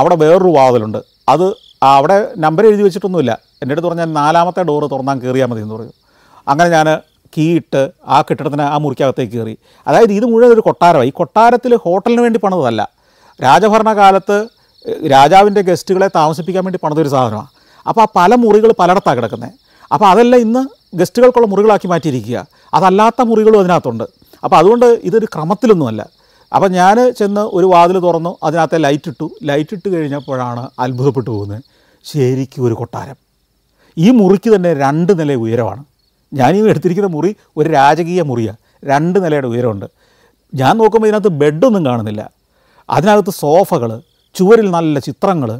അവിടെ വേറൊരു വാതിലുണ്ട് അത് അവിടെ നമ്പർ എഴുതി വെച്ചിട്ടൊന്നുമില്ല എൻ്റെ അടുത്ത് പറഞ്ഞാൽ നാലാമത്തെ ഡോറ് തുറന്നാൽ കയറിയാൽ മതി എന്ന് പറഞ്ഞു അങ്ങനെ ഞാൻ കീ ഇട്ട് ആ കെട്ടിടത്തിന് ആ മുറിക്കകത്തേക്ക് കയറി അതായത് ഇത് മുഴുവൻ ഒരു കൊട്ടാരമാണ് ഈ കൊട്ടാരത്തിൽ ഹോട്ടലിന് വേണ്ടി പണിതല്ല രാജഭരണകാലത്ത് രാജാവിൻ്റെ ഗസ്റ്റുകളെ താമസിപ്പിക്കാൻ വേണ്ടി പണിതൊരു സാധനമാണ് അപ്പോൾ ആ പല മുറികൾ പലയിടത്താണ് കിടക്കുന്നത് അപ്പോൾ അതെല്ലാം ഇന്ന് ഗസ്റ്റുകൾക്കുള്ള മുറികളാക്കി മാറ്റിയിരിക്കുക അതല്ലാത്ത മുറികളും അതിനകത്തുണ്ട് അപ്പോൾ അതുകൊണ്ട് ഇതൊരു ക്രമത്തിലൊന്നുമല്ല അപ്പോൾ ഞാൻ ചെന്ന് ഒരു വാതിൽ തുറന്നു അതിനകത്തെ ലൈറ്റ് ഇട്ടു ലൈറ്റ് ഇട്ട് കഴിഞ്ഞപ്പോഴാണ് അത്ഭുതപ്പെട്ടു പോകുന്നത് ശരിക്കും ഒരു കൊട്ടാരം ഈ മുറിക്ക് തന്നെ രണ്ട് നില ഉയരമാണ് ഞാനീ എടുത്തിരിക്കുന്ന മുറി ഒരു രാജകീയ മുറിയാണ് രണ്ട് നിലയുടെ ഉയരമുണ്ട് ഞാൻ നോക്കുമ്പോൾ ഇതിനകത്ത് ബെഡൊന്നും കാണുന്നില്ല അതിനകത്ത് സോഫകൾ ചുവരിൽ നല്ല ചിത്രങ്ങൾ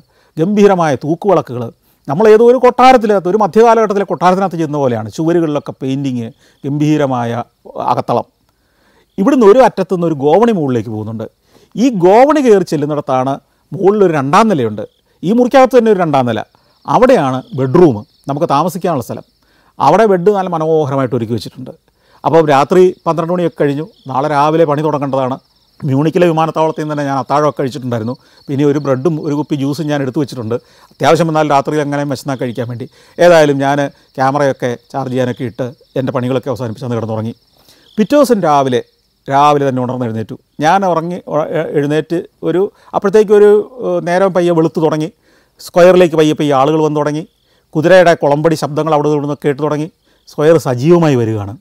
ഗംഭീരമായ തൂക്കുവിളക്കുകൾ നമ്മൾ ഏതോ ഒരു കൊട്ടാരത്തിലകത്ത് ഒരു മധ്യകാലഘട്ടത്തിലെ കൊട്ടാരത്തിനകത്ത് ചെയ്യുന്ന പോലെയാണ് ചുവരുകളിലൊക്കെ പെയിൻറ്റിങ് ഗംഭീരമായ അകത്തളം ഇവിടുന്ന് ഒരു അറ്റത്തു നിന്ന് ഒരു ഗോവണി മുകളിലേക്ക് പോകുന്നുണ്ട് ഈ ഗോവണി കയറി ചെല്ലുന്നിടത്താണ് മുകളിലൊരു രണ്ടാം നിലയുണ്ട് ഈ മുറിക്കകത്ത് തന്നെ ഒരു രണ്ടാം നില അവിടെയാണ് ബെഡ്റൂം നമുക്ക് താമസിക്കാനുള്ള സ്ഥലം അവിടെ ബെഡ് നല്ല മനോഹരമായിട്ട് ഒരുക്കി വെച്ചിട്ടുണ്ട് അപ്പോൾ രാത്രി പന്ത്രണ്ട് മണിയൊക്കെ കഴിഞ്ഞു നാളെ രാവിലെ പണി തുടങ്ങേണ്ടതാണ് മ്യൂണിക്കിലെ വിമാനത്താവളത്തിൽ നിന്ന് തന്നെ ഞാൻ അത്താഴമൊക്കെ കഴിച്ചിട്ടുണ്ടായിരുന്നു പിന്നെ ഒരു ബ്രെഡും ഒരു കുപ്പി ജ്യൂസും ഞാൻ എടുത്തു വെച്ചിട്ടുണ്ട് അത്യാവശ്യം എന്നാൽ രാത്രി അങ്ങനെ മെസ്നാ കഴിക്കാൻ വേണ്ടി ഏതായാലും ഞാൻ ക്യാമറയൊക്കെ ചാർജ് ചെയ്യാനൊക്കെ ഇട്ട് എൻ്റെ പണികളൊക്കെ അവസാനിപ്പിച്ച് അന്ന് കിടന്നുറങ്ങി പിറ്റേ ദിവസം രാവിലെ രാവിലെ തന്നെ ഉണർന്ന് എഴുന്നേറ്റു ഞാൻ ഉറങ്ങി എഴുന്നേറ്റ് ഒരു അപ്പോഴത്തേക്കൊരു നേരം പയ്യെ വെളുത്തു തുടങ്ങി സ്ക്വയറിലേക്ക് പയ്യെ പയ്യെ ആളുകൾ വന്നു തുടങ്ങി കുതിരയുടെ കുളമ്പടി ശബ്ദങ്ങൾ അവിടെ നിന്ന് കേട്ട് തുടങ്ങി സ്ക്വയർ സജീവമായി വരികയാണ്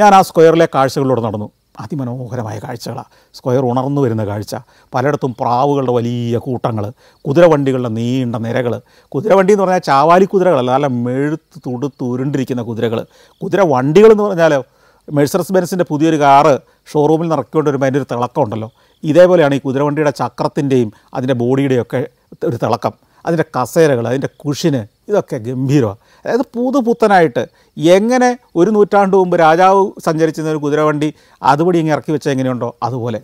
ഞാൻ ആ സ്ക്വയറിലെ കാഴ്ചകളിലൂടെ നടന്നു അതിമനോഹരമായ കാഴ്ചകളാണ് സ്ക്വയർ ഉണർന്നു വരുന്ന കാഴ്ച പലയിടത്തും പ്രാവുകളുടെ വലിയ കൂട്ടങ്ങൾ കുതിരവണ്ടികളുടെ നീണ്ട നിരകൾ കുതിരവണ്ടി എന്ന് പറഞ്ഞാൽ ചാവാലി കുതിരകളല്ല നല്ല മെഴുത്ത് തുടുത്ത് ഉരുണ്ടിരിക്കുന്ന കുതിരകൾ കുതിര വണ്ടികൾ എന്ന് പറഞ്ഞാൽ മെഴ്സറസ് ബെൻസിൻ്റെ പുതിയൊരു കാറ് ഷോറൂമിൽ നിറക്കേണ്ട ഒരു വരുമ്പോൾ അതിൻ്റെ ഒരു തിളക്കമുണ്ടല്ലോ ഇതേപോലെയാണ് ഈ കുതിരവണ്ടിയുടെ ചക്രത്തിൻ്റെയും അതിൻ്റെ ബോഡിയുടെയൊക്കെ ഒരു തിളക്കം അതിൻ്റെ കസേരകൾ അതിൻ്റെ കുഷിന് ഇതൊക്കെ ഗംഭീരമാണ് അതായത് പുതുപുത്തനായിട്ട് എങ്ങനെ ഒരു നൂറ്റാണ്ട് മുമ്പ് രാജാവ് സഞ്ചരിച്ചിരുന്ന ഒരു കുതിരവണ്ടി അതുപടി ഇങ്ങനെ ഇറക്കി വെച്ചാൽ എങ്ങനെയുണ്ടോ അതുപോലെ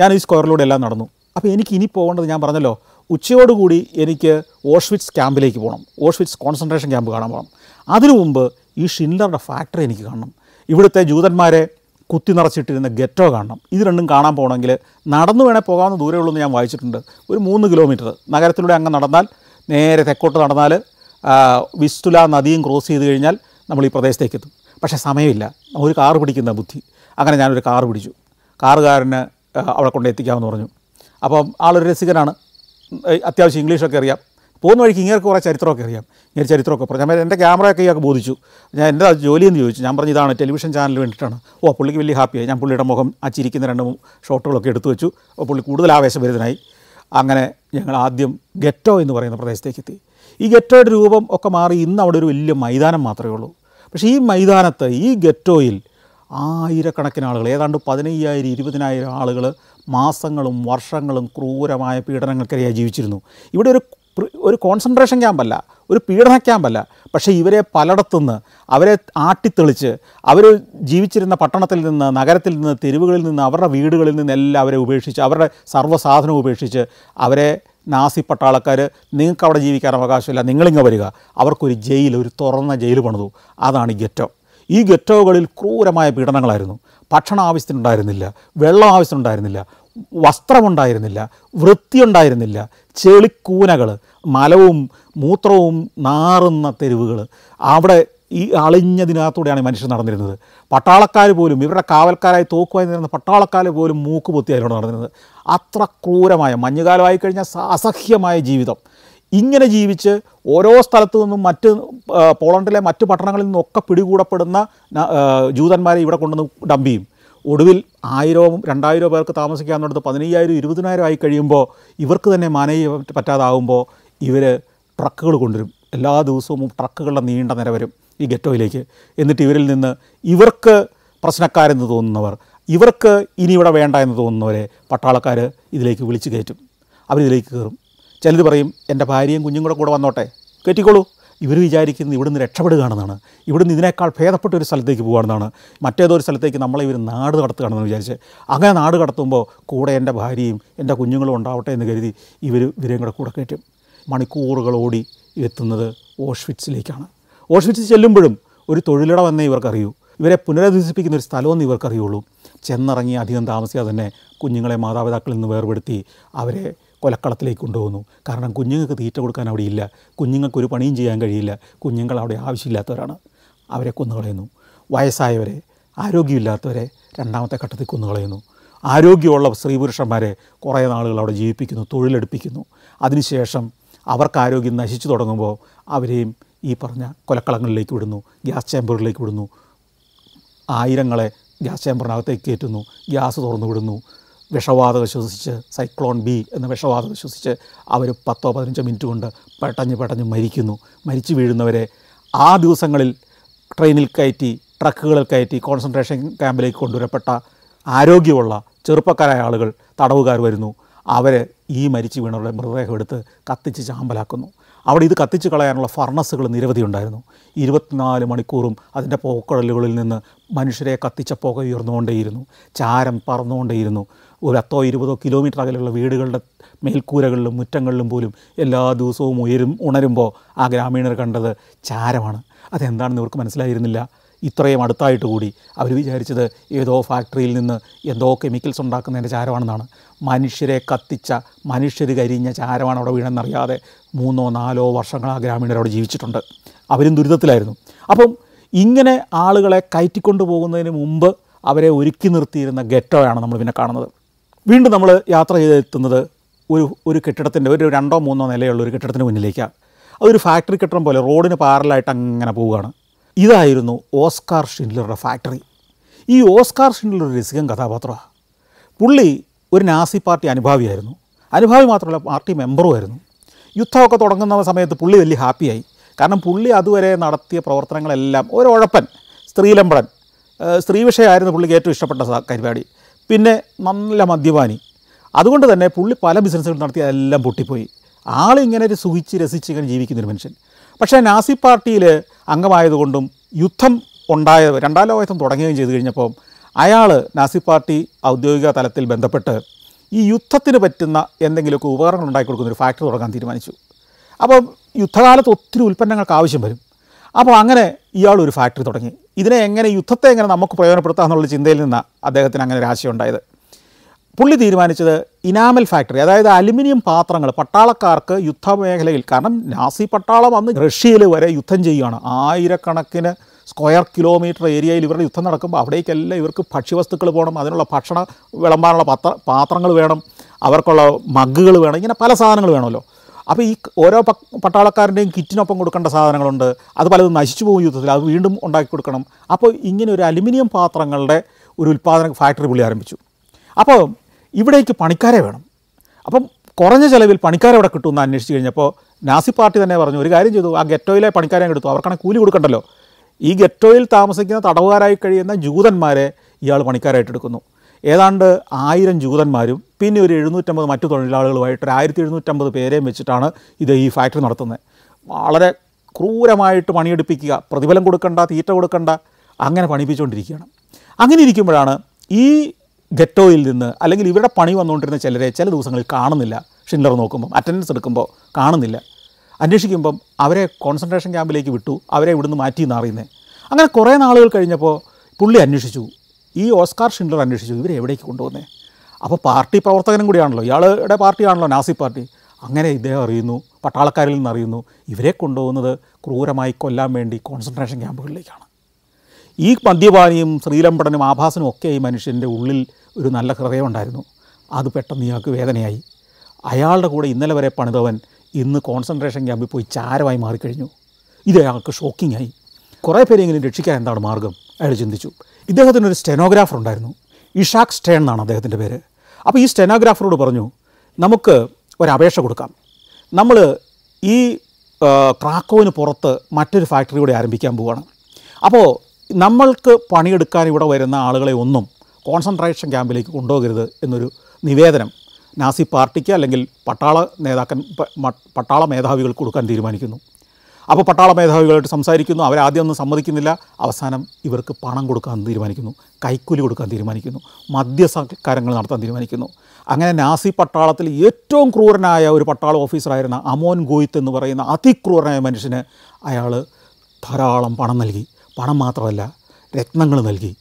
ഞാൻ ഈ സ്ക്വയറിലൂടെ എല്ലാം നടന്നു അപ്പോൾ എനിക്ക് ഇനി പോകേണ്ടത് ഞാൻ പറഞ്ഞല്ലോ ഉച്ചയോടുകൂടി എനിക്ക് ഓഷ്വിറ്റ്സ് ക്യാമ്പിലേക്ക് പോകണം ഓഷ്വിറ്റ്സ് കോൺസെൻട്രേഷൻ ക്യാമ്പ് കാണാൻ പോകണം അതിനു മുമ്പ് ഈ ഷിൻലറുടെ ഫാക്ടറി എനിക്ക് കാണണം ഇവിടുത്തെ ജൂതന്മാരെ കുത്തി നിറച്ചിട്ടിരുന്ന ഗെറ്റോ കാണണം ഇത് രണ്ടും കാണാൻ പോകണമെങ്കിൽ നടന്നു വേണേൽ പോകാവുന്ന ദൂരേ ഉള്ളൂ എന്ന് ഞാൻ വായിച്ചിട്ടുണ്ട് ഒരു മൂന്ന് കിലോമീറ്റർ നഗരത്തിലൂടെ അങ്ങ് നടന്നാൽ നേരെ തെക്കോട്ട് നടന്നാൽ വിസ്തുല നദിയും ക്രോസ് ചെയ്ത് കഴിഞ്ഞാൽ നമ്മൾ ഈ പ്രദേശത്തേക്ക് എത്തും പക്ഷേ സമയമില്ല ഒരു കാർ പിടിക്കുന്ന ബുദ്ധി അങ്ങനെ ഞാനൊരു കാർ പിടിച്ചു കാറുകാരന് അവിടെ കൊണ്ട് എത്തിക്കാമെന്ന് പറഞ്ഞു അപ്പം ആളൊരു രസികനാണ് അത്യാവശ്യം ഇംഗ്ലീഷൊക്കെ അറിയാം പോകുന്ന വഴിക്ക് ഇങ്ങനെ കുറേ ചരിത്രമൊക്കെ അറിയാം ഇങ്ങനെ ചരിത്രമൊക്കെ പറഞ്ഞു ഞാൻ എൻ്റെ ക്യാമറയൊക്കെ ഇയാൾക്ക് ബോധിച്ചു ഞാൻ എൻ്റെ ജോലിയെന്ന് ചോദിച്ചു ഞാൻ പറഞ്ഞു ഇതാണ് ടെലിവിഷൻ ചാനൽ വേണ്ടിയിട്ടാണ് ഓ പുള്ളിക്ക് വലിയ ഹാപ്പിയായി ഞാൻ പുള്ളിയുടെ മുഖം ആ ചിരിക്കുന്ന രണ്ട് ഷോട്ടുകളൊക്കെ എടുത്തു വെച്ചു അപ്പോൾ പുള്ളി കൂടുതൽ ആവേശഭരിതനായി അങ്ങനെ ഞങ്ങൾ ആദ്യം ഗെറ്റോ എന്ന് പറയുന്ന പ്രദേശത്തേക്ക് എത്തി ഈ ഗെറ്റോയുടെ രൂപം ഒക്കെ മാറി ഇന്ന് അവിടെ ഒരു വലിയ മൈതാനം മാത്രമേ ഉള്ളൂ പക്ഷേ ഈ മൈതാനത്ത് ഈ ഗെറ്റോയിൽ ആയിരക്കണക്കിന് ആളുകൾ ഏതാണ്ട് പതിനയ്യായിരം ഇരുപതിനായിരം ആളുകൾ മാസങ്ങളും വർഷങ്ങളും ക്രൂരമായ പീഡനങ്ങൾക്കിടയായി ജീവിച്ചിരുന്നു ഇവിടെ ഒരു ഒരു കോൺസെൻട്രേഷൻ ക്യാമ്പല്ല ഒരു പീഡന ക്യാമ്പല്ല പക്ഷേ ഇവരെ പലയിടത്തുനിന്ന് അവരെ ആട്ടിത്തെളിച്ച് അവർ ജീവിച്ചിരുന്ന പട്ടണത്തിൽ നിന്ന് നഗരത്തിൽ നിന്ന് തെരുവുകളിൽ നിന്ന് അവരുടെ വീടുകളിൽ നിന്ന് എല്ലാം അവരെ ഉപേക്ഷിച്ച് അവരുടെ സർവ്വസാധനം ഉപേക്ഷിച്ച് അവരെ നാസി പട്ടാളക്കാർ നിങ്ങൾക്ക് അവിടെ ജീവിക്കാൻ അവകാശമില്ല നിങ്ങളിങ്ങ് വരിക അവർക്കൊരു ജയിൽ ഒരു തുറന്ന ജയിൽ പണിതു അതാണ് ഗെറ്റോ ഈ ഗെറ്റോകളിൽ ക്രൂരമായ പീഡനങ്ങളായിരുന്നു ഭക്ഷണ ആവശ്യത്തിനുണ്ടായിരുന്നില്ല വെള്ളം ആവശ്യത്തിനുണ്ടായിരുന്നില്ല വസ്ത്രമുണ്ടായിരുന്നില്ല വൃത്തിയുണ്ടായിരുന്നില്ല ചെളിക്കൂനകൾ മലവും മൂത്രവും നാറുന്ന തെരുവുകൾ അവിടെ ഈ അളിഞ്ഞതിനകത്തൂടെയാണ് മനുഷ്യർ നടന്നിരുന്നത് പട്ടാളക്കാർ പോലും ഇവരുടെ കാവൽക്കാരായി തോക്കുവായി നിന്നിരുന്ന പട്ടാളക്കാർ പോലും മൂക്ക് പൊത്തി അതിലൂടെ നടന്നിരുന്നത് അത്ര ക്രൂരമായ മഞ്ഞുകാലമായി കഴിഞ്ഞാൽ അസഹ്യമായ ജീവിതം ഇങ്ങനെ ജീവിച്ച് ഓരോ സ്ഥലത്തു നിന്നും മറ്റ് പോളണ്ടിലെ മറ്റു പട്ടണങ്ങളിൽ നിന്നൊക്കെ പിടികൂടപ്പെടുന്ന ജൂതന്മാരെ ഇവിടെ കൊണ്ടുവന്ന് ഡംപ് ചെയ്യും ഒടുവിൽ ആയിരവും രണ്ടായിരവും പേർക്ക് താമസിക്കാമെന്നിടത്ത് പതിനയ്യായിരം ഇരുപതിനായിരം ആയി കഴിയുമ്പോൾ ഇവർക്ക് തന്നെ മാനേജ് പറ്റാതാവുമ്പോൾ ഇവർ ട്രക്കുകൾ കൊണ്ടുവരും എല്ലാ ദിവസവും ട്രക്കുകളുടെ നീണ്ട നിര വരും ഈ ഗെറ്റോയിലേക്ക് എന്നിട്ട് ഇവരിൽ നിന്ന് ഇവർക്ക് പ്രശ്നക്കാരെന്ന് തോന്നുന്നവർ ഇവർക്ക് ഇനി ഇവിടെ വേണ്ട എന്ന് തോന്നുന്നവരെ പട്ടാളക്കാർ ഇതിലേക്ക് വിളിച്ചു കയറ്റും അവരിതിലേക്ക് കയറും ചിലത് പറയും എൻ്റെ ഭാര്യയും കുഞ്ഞും കൂടെ കൂടെ വന്നോട്ടെ കയറ്റിക്കോളൂ ഇവർ വിചാരിക്കുന്നത് ഇവിടുന്ന് രക്ഷപ്പെടുകയാണെന്നാണ് ഇവിടുന്ന് ഇതിനേക്കാൾ ഭേദപ്പെട്ട ഒരു സ്ഥലത്തേക്ക് പോകുകയാണെന്നാണ് മറ്റേതൊരു സ്ഥലത്തേക്ക് നമ്മളെ ഇവർ നാട് കടത്തുകയാണെന്ന് വിചാരിച്ച് അങ്ങനെ നാട് കടത്തുമ്പോൾ കൂടെ എൻ്റെ ഭാര്യയും എൻ്റെ കുഞ്ഞുങ്ങളും ഉണ്ടാവട്ടെ എന്ന് കരുതി ഇവർ ഇവരെയും കൂടെ കൂടെ കയറ്റും മണിക്കൂറുകളോടി എത്തുന്നത് ഓഷ്വിറ്റ്സിലേക്കാണ് ഓഷ്വിറ്റ്സ് ചെല്ലുമ്പോഴും ഒരു തൊഴിലിടമെന്നേ ഇവർക്കറിയൂ ഇവരെ പുനരധിവസിപ്പിക്കുന്ന ഒരു സ്ഥലമെന്ന് ഇവർക്കറിയുള്ളൂ ചെന്നിറങ്ങി അധികം താമസിയാതെ തന്നെ കുഞ്ഞുങ്ങളെ മാതാപിതാക്കളിൽ നിന്ന് വേർപെടുത്തി അവരെ കൊലക്കളത്തിലേക്ക് കൊണ്ടുപോകുന്നു കാരണം കുഞ്ഞുങ്ങൾക്ക് തീറ്റ കൊടുക്കാൻ അവിടെ ഇല്ല കുഞ്ഞുങ്ങൾക്ക് ഒരു പണിയും ചെയ്യാൻ കഴിയില്ല കുഞ്ഞുങ്ങൾ അവിടെ ആവശ്യമില്ലാത്തവരാണ് അവരെ കൊന്നുകളയുന്നു വയസ്സായവരെ ആരോഗ്യമില്ലാത്തവരെ രണ്ടാമത്തെ ഘട്ടത്തിൽ കൊന്നുകളയുന്നു ആരോഗ്യമുള്ള സ്ത്രീ പുരുഷന്മാരെ കുറേ നാളുകൾ അവിടെ ജീവിപ്പിക്കുന്നു തൊഴിലെടുപ്പിക്കുന്നു അതിനുശേഷം അവർക്ക് ആരോഗ്യം നശിച്ചു തുടങ്ങുമ്പോൾ അവരെയും ഈ പറഞ്ഞ കൊലക്കളങ്ങളിലേക്ക് വിടുന്നു ഗ്യാസ് ചേമ്പറുകളിലേക്ക് വിടുന്നു ആയിരങ്ങളെ ഗ്യാസ് ചേമ്പറിനകത്തേക്ക് കയറ്റുന്നു ഗ്യാസ് തുറന്നു വിടുന്നു വിഷവാതകം ശ്വസിച്ച് സൈക്ലോൺ ബി എന്ന വിഷവാതകം ശ്വസിച്ച് അവർ പത്തോ പതിനഞ്ചോ മിനിറ്റ് കൊണ്ട് പെട്ടഞ്ഞ് പെട്ടഞ്ഞ് മരിക്കുന്നു മരിച്ചു വീഴുന്നവരെ ആ ദിവസങ്ങളിൽ ട്രെയിനിൽ കയറ്റി ട്രക്കുകളിൽ കയറ്റി കോൺസെൻട്രേഷൻ ക്യാമ്പിലേക്ക് കൊണ്ടുവരപ്പെട്ട ആരോഗ്യമുള്ള ചെറുപ്പക്കാരായ ആളുകൾ തടവുകാർ വരുന്നു അവരെ ഈ മരിച്ചു വീണവരുടെ മൃതദേഹം എടുത്ത് കത്തിച്ച് ചാമ്പലാക്കുന്നു അവിടെ ഇത് കത്തിച്ച് കളയാനുള്ള ഫർണസുകൾ നിരവധി ഉണ്ടായിരുന്നു ഇരുപത്തിനാല് മണിക്കൂറും അതിൻ്റെ പോക്കടലുകളിൽ നിന്ന് മനുഷ്യരെ കത്തിച്ച പുക ഉയർന്നുകൊണ്ടേയിരുന്നു ചാരം പറന്നുകൊണ്ടേയിരുന്നു ഒരു പത്തോ ഇരുപതോ കിലോമീറ്റർ അകലെയുള്ള വീടുകളുടെ മേൽക്കൂരകളിലും മുറ്റങ്ങളിലും പോലും എല്ലാ ദിവസവും ഉയരും ഉണരുമ്പോൾ ആ ഗ്രാമീണർ കണ്ടത് ചാരമാണ് അതെന്താണെന്ന് ഇവർക്ക് മനസ്സിലായിരുന്നില്ല ഇത്രയും അടുത്തായിട്ട് കൂടി അവർ വിചാരിച്ചത് ഏതോ ഫാക്ടറിയിൽ നിന്ന് എന്തോ കെമിക്കൽസ് ഉണ്ടാക്കുന്നതിൻ്റെ ചാരമാണെന്നാണ് മനുഷ്യരെ കത്തിച്ച മനുഷ്യർ കരിഞ്ഞ ചാരമാണ് അവിടെ വീണെന്നറിയാതെ മൂന്നോ നാലോ വർഷങ്ങൾ ആ ഗ്രാമീണർ അവിടെ ജീവിച്ചിട്ടുണ്ട് അവരും ദുരിതത്തിലായിരുന്നു അപ്പം ഇങ്ങനെ ആളുകളെ കയറ്റിക്കൊണ്ടു പോകുന്നതിന് മുമ്പ് അവരെ ഒരുക്കി നിർത്തിയിരുന്ന ഗെറ്റോയാണ് നമ്മൾ പിന്നെ കാണുന്നത് വീണ്ടും നമ്മൾ യാത്ര ചെയ്തെത്തുന്നത് ഒരു ഒരു കെട്ടിടത്തിൻ്റെ ഒരു രണ്ടോ മൂന്നോ നിലയുള്ള ഒരു കെട്ടിടത്തിന് മുന്നിലേക്കാണ് അതൊരു ഫാക്ടറി കെട്ടിടം പോലെ റോഡിന് പാരലായിട്ട് അങ്ങനെ പോവുകയാണ് ഇതായിരുന്നു ഓസ്കാർ ഷിൻലറുടെ ഫാക്ടറി ഈ ഓസ്കാർ ഷിൻഡ്ലർ ഒരു രസികൻ കഥാപാത്രമാണ് പുള്ളി ഒരു നാസി പാർട്ടി അനുഭാവിയായിരുന്നു അനുഭാവി മാത്രമല്ല പാർട്ടി മെമ്പറുമായിരുന്നു യുദ്ധമൊക്കെ തുടങ്ങുന്ന സമയത്ത് പുള്ളി വലിയ ഹാപ്പിയായി കാരണം പുള്ളി അതുവരെ നടത്തിയ പ്രവർത്തനങ്ങളെല്ലാം ഒരു ഉഴപ്പൻ സ്ത്രീലമ്പടൻ സ്ത്രീ വിഷയമായിരുന്നു പുള്ളിക്ക് ഏറ്റവും ഇഷ്ടപ്പെട്ട പരിപാടി പിന്നെ നല്ല മദ്യപാനി അതുകൊണ്ട് തന്നെ പുള്ളി പല ബിസിനസ്സുകൾ നടത്തി അതെല്ലാം പൊട്ടിപ്പോയി ആളിങ്ങനെ ഒരു സുഖിച്ച് രസിച്ച് ഇങ്ങനെ ജീവിക്കുന്നൊരു മനുഷ്യൻ പക്ഷേ നാസി പാർട്ടിയിൽ അംഗമായതുകൊണ്ടും യുദ്ധം ഉണ്ടായ രണ്ടാം ലോകയുദ്ധം തുടങ്ങുകയും ചെയ്തു കഴിഞ്ഞപ്പോൾ അയാൾ നാസി പാർട്ടി ഔദ്യോഗിക തലത്തിൽ ബന്ധപ്പെട്ട് ഈ യുദ്ധത്തിന് പറ്റുന്ന എന്തെങ്കിലുമൊക്കെ ഉപകരണങ്ങൾ ഉണ്ടാക്കി കൊടുക്കുന്ന ഒരു ഫാക്ടറി തുടങ്ങാൻ തീരുമാനിച്ചു അപ്പം യുദ്ധകാലത്ത് ഒത്തിരി ഉൽപ്പന്നങ്ങൾക്ക് ആവശ്യം വരും അപ്പോൾ അങ്ങനെ ഇയാൾ ഒരു ഫാക്ടറി തുടങ്ങി ഇതിനെ എങ്ങനെ യുദ്ധത്തെ എങ്ങനെ നമുക്ക് പ്രയോജനപ്പെടുത്താം എന്നുള്ള ചിന്തയിൽ നിന്നാണ് അദ്ദേഹത്തിന് അങ്ങനെ ആശയം ഉണ്ടായത് പുള്ളി തീരുമാനിച്ചത് ഇനാമൽ ഫാക്ടറി അതായത് അലുമിനിയം പാത്രങ്ങൾ പട്ടാളക്കാർക്ക് യുദ്ധമേഖലയിൽ കാരണം നാസി പട്ടാളം അന്ന് റഷ്യയിൽ വരെ യുദ്ധം ചെയ്യുകയാണ് ആയിരക്കണക്കിന് സ്ക്വയർ കിലോമീറ്റർ ഏരിയയിൽ ഇവരുടെ യുദ്ധം നടക്കുമ്പോൾ അവിടേക്കെല്ലാം ഇവർക്ക് ഭക്ഷ്യവസ്തുക്കൾ പോകണം അതിനുള്ള ഭക്ഷണ വിളമ്പാനുള്ള പാത്രങ്ങൾ വേണം അവർക്കുള്ള മഗ്ഗുകൾ വേണം ഇങ്ങനെ പല സാധനങ്ങൾ വേണമല്ലോ അപ്പോൾ ഈ ഓരോ പട്ടാളക്കാരൻ്റെയും കിറ്റിനൊപ്പം കൊടുക്കേണ്ട സാധനങ്ങളുണ്ട് അത് പലതും നശിച്ചു പോകും യുദ്ധത്തിൽ അത് വീണ്ടും ഉണ്ടാക്കി കൊടുക്കണം അപ്പോൾ ഇങ്ങനെ ഒരു അലുമിനിയം പാത്രങ്ങളുടെ ഒരു ഉൽപ്പാദന ഫാക്ടറി പുള്ളി ആരംഭിച്ചു അപ്പോൾ ഇവിടേക്ക് പണിക്കാരെ വേണം അപ്പം കുറഞ്ഞ ചിലവിൽ പണിക്കാരെ അവിടെ കിട്ടുമെന്ന് അന്വേഷിച്ച് കഴിഞ്ഞപ്പോൾ നാസി പാർട്ടി തന്നെ പറഞ്ഞു ഒരു കാര്യം ചെയ്തു ആ ഗെറ്റോയിലെ പണിക്കാരെ എടുത്തു അവർക്കാണെങ്കിൽ കൂലി കൊടുക്കണ്ടല്ലോ ഈ ഗെറ്റോയിൽ താമസിക്കുന്ന തടവുകാരായി കഴിയുന്ന ജൂതന്മാരെ ഇയാൾ പണിക്കാരായിട്ട് എടുക്കുന്നു ഏതാണ്ട് ആയിരം ജൂതന്മാരും പിന്നെ ഒരു എഴുന്നൂറ്റമ്പത് മറ്റു തൊഴിലാളികളുമായിട്ട് ഒരു ആയിരത്തി എഴുന്നൂറ്റമ്പത് പേരെയും വെച്ചിട്ടാണ് ഇത് ഈ ഫാക്ടറി നടത്തുന്നത് വളരെ ക്രൂരമായിട്ട് പണിയെടുപ്പിക്കുക പ്രതിഫലം കൊടുക്കണ്ട തീറ്റ കൊടുക്കണ്ട അങ്ങനെ പണിപ്പിച്ചുകൊണ്ടിരിക്കുകയാണ് അങ്ങനെ ഇരിക്കുമ്പോഴാണ് ഈ ഗെറ്റോയിൽ നിന്ന് അല്ലെങ്കിൽ ഇവിടെ പണി വന്നുകൊണ്ടിരുന്ന ചിലരെ ചില ദിവസങ്ങളിൽ കാണുന്നില്ല ഷിൻഡർ നോക്കുമ്പോൾ അറ്റൻഡൻസ് എടുക്കുമ്പോൾ കാണുന്നില്ല അന്വേഷിക്കുമ്പം അവരെ കോൺസെൻട്രേഷൻ ക്യാമ്പിലേക്ക് വിട്ടു അവരെ ഇവിടുന്ന് മാറ്റി എന്നറിയുന്നത് അങ്ങനെ കുറേ നാളുകൾ കഴിഞ്ഞപ്പോൾ പുള്ളി അന്വേഷിച്ചു ഈ ഓസ്കാർ ഷിൻഡർ അന്വേഷിച്ചു ഇവരെ എവിടേക്ക് കൊണ്ടുവന്നേ അപ്പോൾ പാർട്ടി പ്രവർത്തകനും കൂടിയാണല്ലോ ഇയാളുടെ പാർട്ടിയാണല്ലോ നാസി പാർട്ടി അങ്ങനെ ഇദ്ദേഹം അറിയുന്നു പട്ടാളക്കാരിൽ നിന്ന് അറിയുന്നു ഇവരെ കൊണ്ടുപോകുന്നത് ക്രൂരമായി കൊല്ലാൻ വേണ്ടി കോൺസെൻട്രേഷൻ ക്യാമ്പുകളിലേക്കാണ് ഈ മദ്യപാനിയും ശ്രീലംബടനും ആഭാസനും ഒക്കെ ഈ മനുഷ്യൻ്റെ ഉള്ളിൽ ഒരു നല്ല ഹൃദയം ഉണ്ടായിരുന്നു അത് പെട്ടെന്ന് ഇയാൾക്ക് വേദനയായി അയാളുടെ കൂടെ ഇന്നലെ വരെ പണിതവൻ ഇന്ന് കോൺസെൻട്രേഷൻ ക്യാമ്പിൽ പോയി ചാരമായി മാറിക്കഴിഞ്ഞു ഇത് അയാൾക്ക് ഷോക്കിംഗ് ആയി കുറേ പേരെങ്കിലും രക്ഷിക്കാൻ എന്താണ് മാർഗം അയാൾ ചിന്തിച്ചു ഇദ്ദേഹത്തിനൊരു സ്റ്റെനോഗ്രാഫർ ഉണ്ടായിരുന്നു ഇഷാഖ് സ്റ്റേൺ എന്നാണ് അദ്ദേഹത്തിൻ്റെ പേര് അപ്പോൾ ഈ സ്റ്റെനോഗ്രാഫറോട് പറഞ്ഞു നമുക്ക് ഒരപേക്ഷ കൊടുക്കാം നമ്മൾ ഈ ക്രാക്കോവിന് പുറത്ത് മറ്റൊരു ഫാക്ടറി കൂടെ ആരംഭിക്കാൻ പോവുകയാണ് അപ്പോൾ നമ്മൾക്ക് പണിയെടുക്കാൻ ഇവിടെ വരുന്ന ആളുകളെ ഒന്നും കോൺസെൻട്രേഷൻ ക്യാമ്പിലേക്ക് കൊണ്ടുപോകരുത് എന്നൊരു നിവേദനം നാസി പാർട്ടിക്ക് അല്ലെങ്കിൽ പട്ടാള നേതാക്കൻ പട്ടാള മേധാവികൾ കൊടുക്കാൻ തീരുമാനിക്കുന്നു അപ്പോൾ പട്ടാള മേധാവികളായിട്ട് സംസാരിക്കുന്നു അവരാദ്യം ഒന്നും സമ്മതിക്കുന്നില്ല അവസാനം ഇവർക്ക് പണം കൊടുക്കാൻ തീരുമാനിക്കുന്നു കൈക്കൂലി കൊടുക്കാൻ തീരുമാനിക്കുന്നു മദ്യസൽക്കാരങ്ങൾ നടത്താൻ തീരുമാനിക്കുന്നു അങ്ങനെ നാസി പട്ടാളത്തിൽ ഏറ്റവും ക്രൂരനായ ഒരു പട്ടാള ഓഫീസറായിരുന്ന അമോൻ ഗോയിത്ത് എന്ന് പറയുന്ന അതിക്രൂരനായ മനുഷ്യന് അയാൾ ധാരാളം പണം നൽകി പണം മാത്രമല്ല രത്നങ്ങൾ നൽകി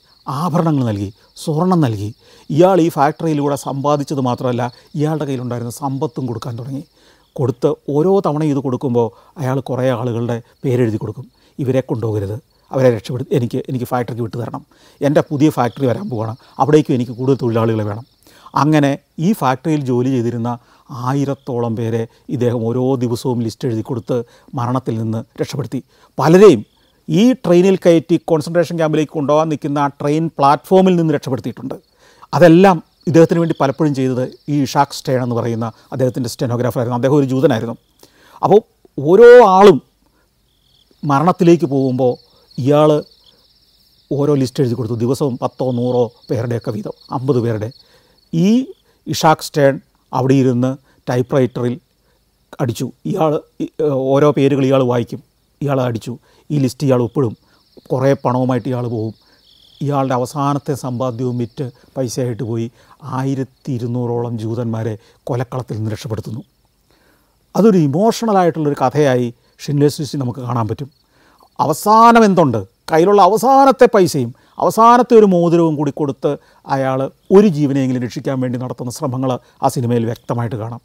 ആഭരണങ്ങൾ നൽകി സ്വർണം നൽകി ഇയാൾ ഈ ഫാക്ടറിയിലൂടെ സമ്പാദിച്ചത് മാത്രമല്ല ഇയാളുടെ കയ്യിലുണ്ടായിരുന്ന സമ്പത്തും കൊടുക്കാൻ തുടങ്ങി കൊടുത്ത് ഓരോ തവണ ഇത് കൊടുക്കുമ്പോൾ അയാൾ കുറേ ആളുകളുടെ പേരെഴുതി കൊടുക്കും ഇവരെ കൊണ്ടുപോകരുത് അവരെ രക്ഷപ്പെടുത്തി എനിക്ക് എനിക്ക് ഫാക്ടറിക്ക് വിട്ടു തരണം എൻ്റെ പുതിയ ഫാക്ടറി വരാൻ പോകണം അവിടേക്കും എനിക്ക് കൂടുതൽ തൊഴിലാളികളെ വേണം അങ്ങനെ ഈ ഫാക്ടറിയിൽ ജോലി ചെയ്തിരുന്ന ആയിരത്തോളം പേരെ ഇദ്ദേഹം ഓരോ ദിവസവും ലിസ്റ്റ് എഴുതി കൊടുത്ത് മരണത്തിൽ നിന്ന് രക്ഷപ്പെടുത്തി പലരെയും ഈ ട്രെയിനിൽ കയറ്റി കോൺസെൻട്രേഷൻ ക്യാമ്പിലേക്ക് കൊണ്ടുപോകാൻ നിൽക്കുന്ന ആ ട്രെയിൻ പ്ലാറ്റ്ഫോമിൽ നിന്ന് രക്ഷപ്പെടുത്തിയിട്ടുണ്ട് അതെല്ലാം ഇദ്ദേഹത്തിന് വേണ്ടി പലപ്പോഴും ചെയ്തത് ഈ ഷാക്ക് സ്റ്റേൺ എന്ന് പറയുന്ന അദ്ദേഹത്തിൻ്റെ സ്റ്റെനോഗ്രാഫറായിരുന്നു അദ്ദേഹം ഒരു ജൂതനായിരുന്നു അപ്പോൾ ഓരോ ആളും മരണത്തിലേക്ക് പോകുമ്പോൾ ഇയാൾ ഓരോ ലിസ്റ്റ് എഴുതി കൊടുത്തു ദിവസവും പത്തോ നൂറോ പേരുടെയൊക്കെ വീതം അമ്പത് പേരുടെ ഈ ഇഷാക്ക് സ്റ്റേൺ അവിടെ ഇരുന്ന് ടൈപ്പ് റൈറ്ററിൽ അടിച്ചു ഇയാൾ ഓരോ പേരുകൾ ഇയാൾ വായിക്കും ഇയാൾ അടിച്ചു ഈ ലിസ്റ്റ് ഇയാൾ ഇപ്പോഴും കുറേ പണവുമായിട്ട് ഇയാൾ പോകും ഇയാളുടെ അവസാനത്തെ സമ്പാദ്യവും വിറ്റ് പൈസയായിട്ട് പോയി ആയിരത്തി ഇരുന്നൂറോളം ജൂതന്മാരെ കൊലക്കളത്തിൽ നിന്ന് രക്ഷപ്പെടുത്തുന്നു അതൊരു ഇമോഷണലായിട്ടുള്ളൊരു കഥയായി ഷിൻലേസ്വിസി നമുക്ക് കാണാൻ പറ്റും അവസാനം എന്തുണ്ട് കയ്യിലുള്ള അവസാനത്തെ പൈസയും അവസാനത്തെ ഒരു മോതിരവും കൂടി കൊടുത്ത് അയാൾ ഒരു ജീവനെയെങ്കിലും രക്ഷിക്കാൻ വേണ്ടി നടത്തുന്ന ശ്രമങ്ങൾ ആ സിനിമയിൽ വ്യക്തമായിട്ട് കാണാം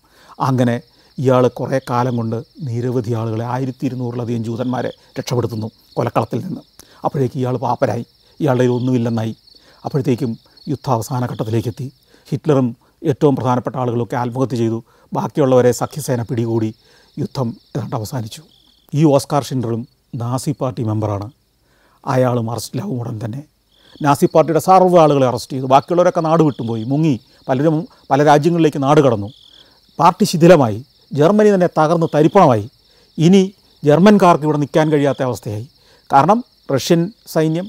അങ്ങനെ ഇയാൾ കുറേ കാലം കൊണ്ട് നിരവധി ആളുകളെ ആയിരത്തി ഇരുന്നൂറിലധികം ജൂതന്മാരെ രക്ഷപ്പെടുത്തുന്നു കൊലക്കളത്തിൽ നിന്ന് അപ്പോഴേക്ക് ഇയാൾ പാപ്പരായി ഇയാളുടെ ഒന്നുമില്ലെന്നായി അപ്പോഴത്തേക്കും യുദ്ധാവസാന ഘട്ടത്തിലേക്കെത്തി ഹിറ്റ്ലറും ഏറ്റവും പ്രധാനപ്പെട്ട ആളുകളൊക്കെ ആത്മഹത്യ ചെയ്തു ബാക്കിയുള്ളവരെ സഖ്യസേന പിടികൂടി യുദ്ധം ഏതാണ്ട് അവസാനിച്ചു ഈ ഓസ്കാർ ഷിൻഡറും നാസി പാർട്ടി മെമ്പറാണ് അയാളും അറസ്റ്റിലാവും ഉടൻ തന്നെ നാസി പാർട്ടിയുടെ സർവ്വ ആളുകളെ അറസ്റ്റ് ചെയ്തു ബാക്കിയുള്ളവരൊക്കെ നാട് വിട്ടുപോയി മുങ്ങി പലരും പല രാജ്യങ്ങളിലേക്ക് നാട് കടന്നു പാർട്ടി ശിഥിലമായി ജർമ്മനി തന്നെ തകർന്ന് തരിപ്പണമായി ഇനി ജർമ്മൻകാർക്ക് ഇവിടെ നിൽക്കാൻ കഴിയാത്ത അവസ്ഥയായി കാരണം റഷ്യൻ സൈന്യം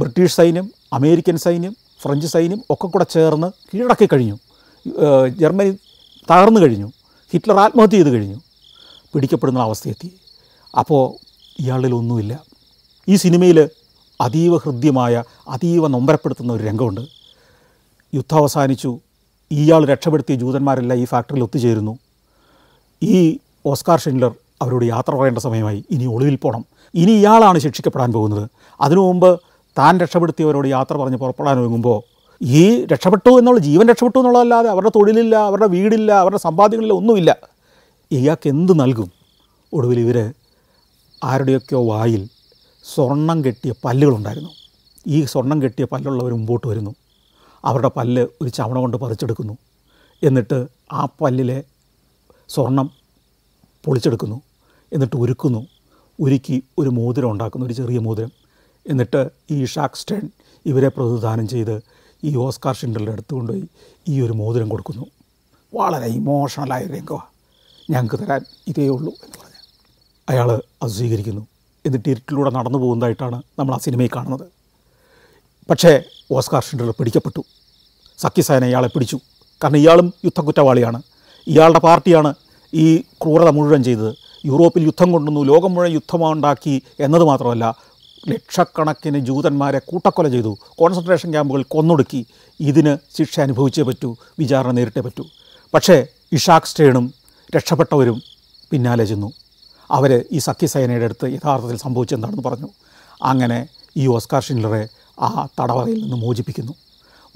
ബ്രിട്ടീഷ് സൈന്യം അമേരിക്കൻ സൈന്യം ഫ്രഞ്ച് സൈന്യം ഒക്കെ കൂടെ ചേർന്ന് കീഴടക്കി കഴിഞ്ഞു ജർമ്മനി തകർന്നു കഴിഞ്ഞു ഹിറ്റ്ലർ ആത്മഹത്യ ചെയ്ത് കഴിഞ്ഞു പിടിക്കപ്പെടുന്ന അവസ്ഥയെത്തി അപ്പോൾ ഇയാളിൽ ഒന്നുമില്ല ഈ സിനിമയിൽ അതീവ ഹൃദ്യമായ അതീവ നൊമ്പരപ്പെടുത്തുന്ന ഒരു രംഗമുണ്ട് യുദ്ധം അവസാനിച്ചു ഇയാൾ രക്ഷപ്പെടുത്തിയ ജൂതന്മാരെല്ലാം ഈ ഫാക്ടറിയിൽ ഒത്തുചേരുന്നു ഈ ഓസ്കാർ ഷിൻലർ അവരോട് യാത്ര പറയേണ്ട സമയമായി ഇനി ഒളിവിൽ പോകണം ഇനി ഇയാളാണ് ശിക്ഷിക്കപ്പെടാൻ പോകുന്നത് അതിനു മുമ്പ് താൻ രക്ഷപ്പെടുത്തിയവരോട് യാത്ര പറഞ്ഞ് പുറപ്പെടാൻ ഒരുങ്ങുമ്പോൾ ഈ രക്ഷപ്പെട്ടു എന്നുള്ള ജീവൻ രക്ഷപ്പെട്ടു എന്നുള്ളതല്ലാതെ അവരുടെ തൊഴിലില്ല അവരുടെ വീടില്ല അവരുടെ സമ്പാദ്യങ്ങളില്ല ഒന്നുമില്ല ഇയാൾക്ക് എന്ത് നൽകും ഒടുവിൽ ഇവർ ആരുടെയൊക്കെയോ വായിൽ സ്വർണം കെട്ടിയ പല്ലുകളുണ്ടായിരുന്നു ഈ സ്വർണം കെട്ടിയ പല്ലുള്ളവർ മുമ്പോട്ട് വരുന്നു അവരുടെ പല്ല് ഒരു ചവണ കൊണ്ട് പറിച്ചെടുക്കുന്നു എന്നിട്ട് ആ പല്ലിലെ സ്വർണം പൊളിച്ചെടുക്കുന്നു എന്നിട്ട് ഉരുക്കുന്നു ഉരുക്കി ഒരു മോതിരം ഉണ്ടാക്കുന്നു ഒരു ചെറിയ മോതിരം എന്നിട്ട് ഈ ഷാക്ക് സ്റ്റേൺ ഇവരെ പ്രതിദാനം ചെയ്ത് ഈ ഓസ്കാർ ഷിൻഡലിൻ്റെ അടുത്ത് കൊണ്ടുപോയി ഈ ഒരു മോതിരം കൊടുക്കുന്നു വളരെ ഇമോഷണലായ രംഗമാണ് ഞങ്ങൾക്ക് തരാൻ ഇതേ ഉള്ളൂ എന്ന് പറഞ്ഞ് അയാൾ അത് സ്വീകരിക്കുന്നു എന്നിട്ട് ഇരുട്ടിലൂടെ നടന്നു പോകുന്നതായിട്ടാണ് നമ്മൾ ആ സിനിമയിൽ കാണുന്നത് പക്ഷേ ഓസ്കാർ ഷിൻഡലർ പിടിക്കപ്പെട്ടു സഖ്യസേന ഇയാളെ പിടിച്ചു കാരണം ഇയാളും യുദ്ധക്കുറ്റവാളിയാണ് ഇയാളുടെ പാർട്ടിയാണ് ഈ ക്രൂരത മുഴുവൻ ചെയ്തത് യൂറോപ്പിൽ യുദ്ധം കൊണ്ടുവന്നു ലോകം മുഴുവൻ യുദ്ധമുണ്ടാക്കി എന്നത് മാത്രമല്ല ലക്ഷക്കണക്കിന് ജൂതന്മാരെ കൂട്ടക്കൊല ചെയ്തു കോൺസെൻട്രേഷൻ ക്യാമ്പുകൾ കൊന്നൊടുക്കി ഇതിന് ശിക്ഷ അനുഭവിച്ചേ പറ്റൂ വിചാരണ നേരിട്ടേ പറ്റൂ പക്ഷേ ഇഷാക് സ്റ്റേണും രക്ഷപ്പെട്ടവരും പിന്നാലെ ചെന്നു അവർ ഈ സഖ്യസേനയുടെ അടുത്ത് യഥാർത്ഥത്തിൽ സംഭവിച്ചെന്താണെന്ന് പറഞ്ഞു അങ്ങനെ ഈ ഓസ്കാർ ഷിൻലറെ ആ തടവറയിൽ നിന്ന് മോചിപ്പിക്കുന്നു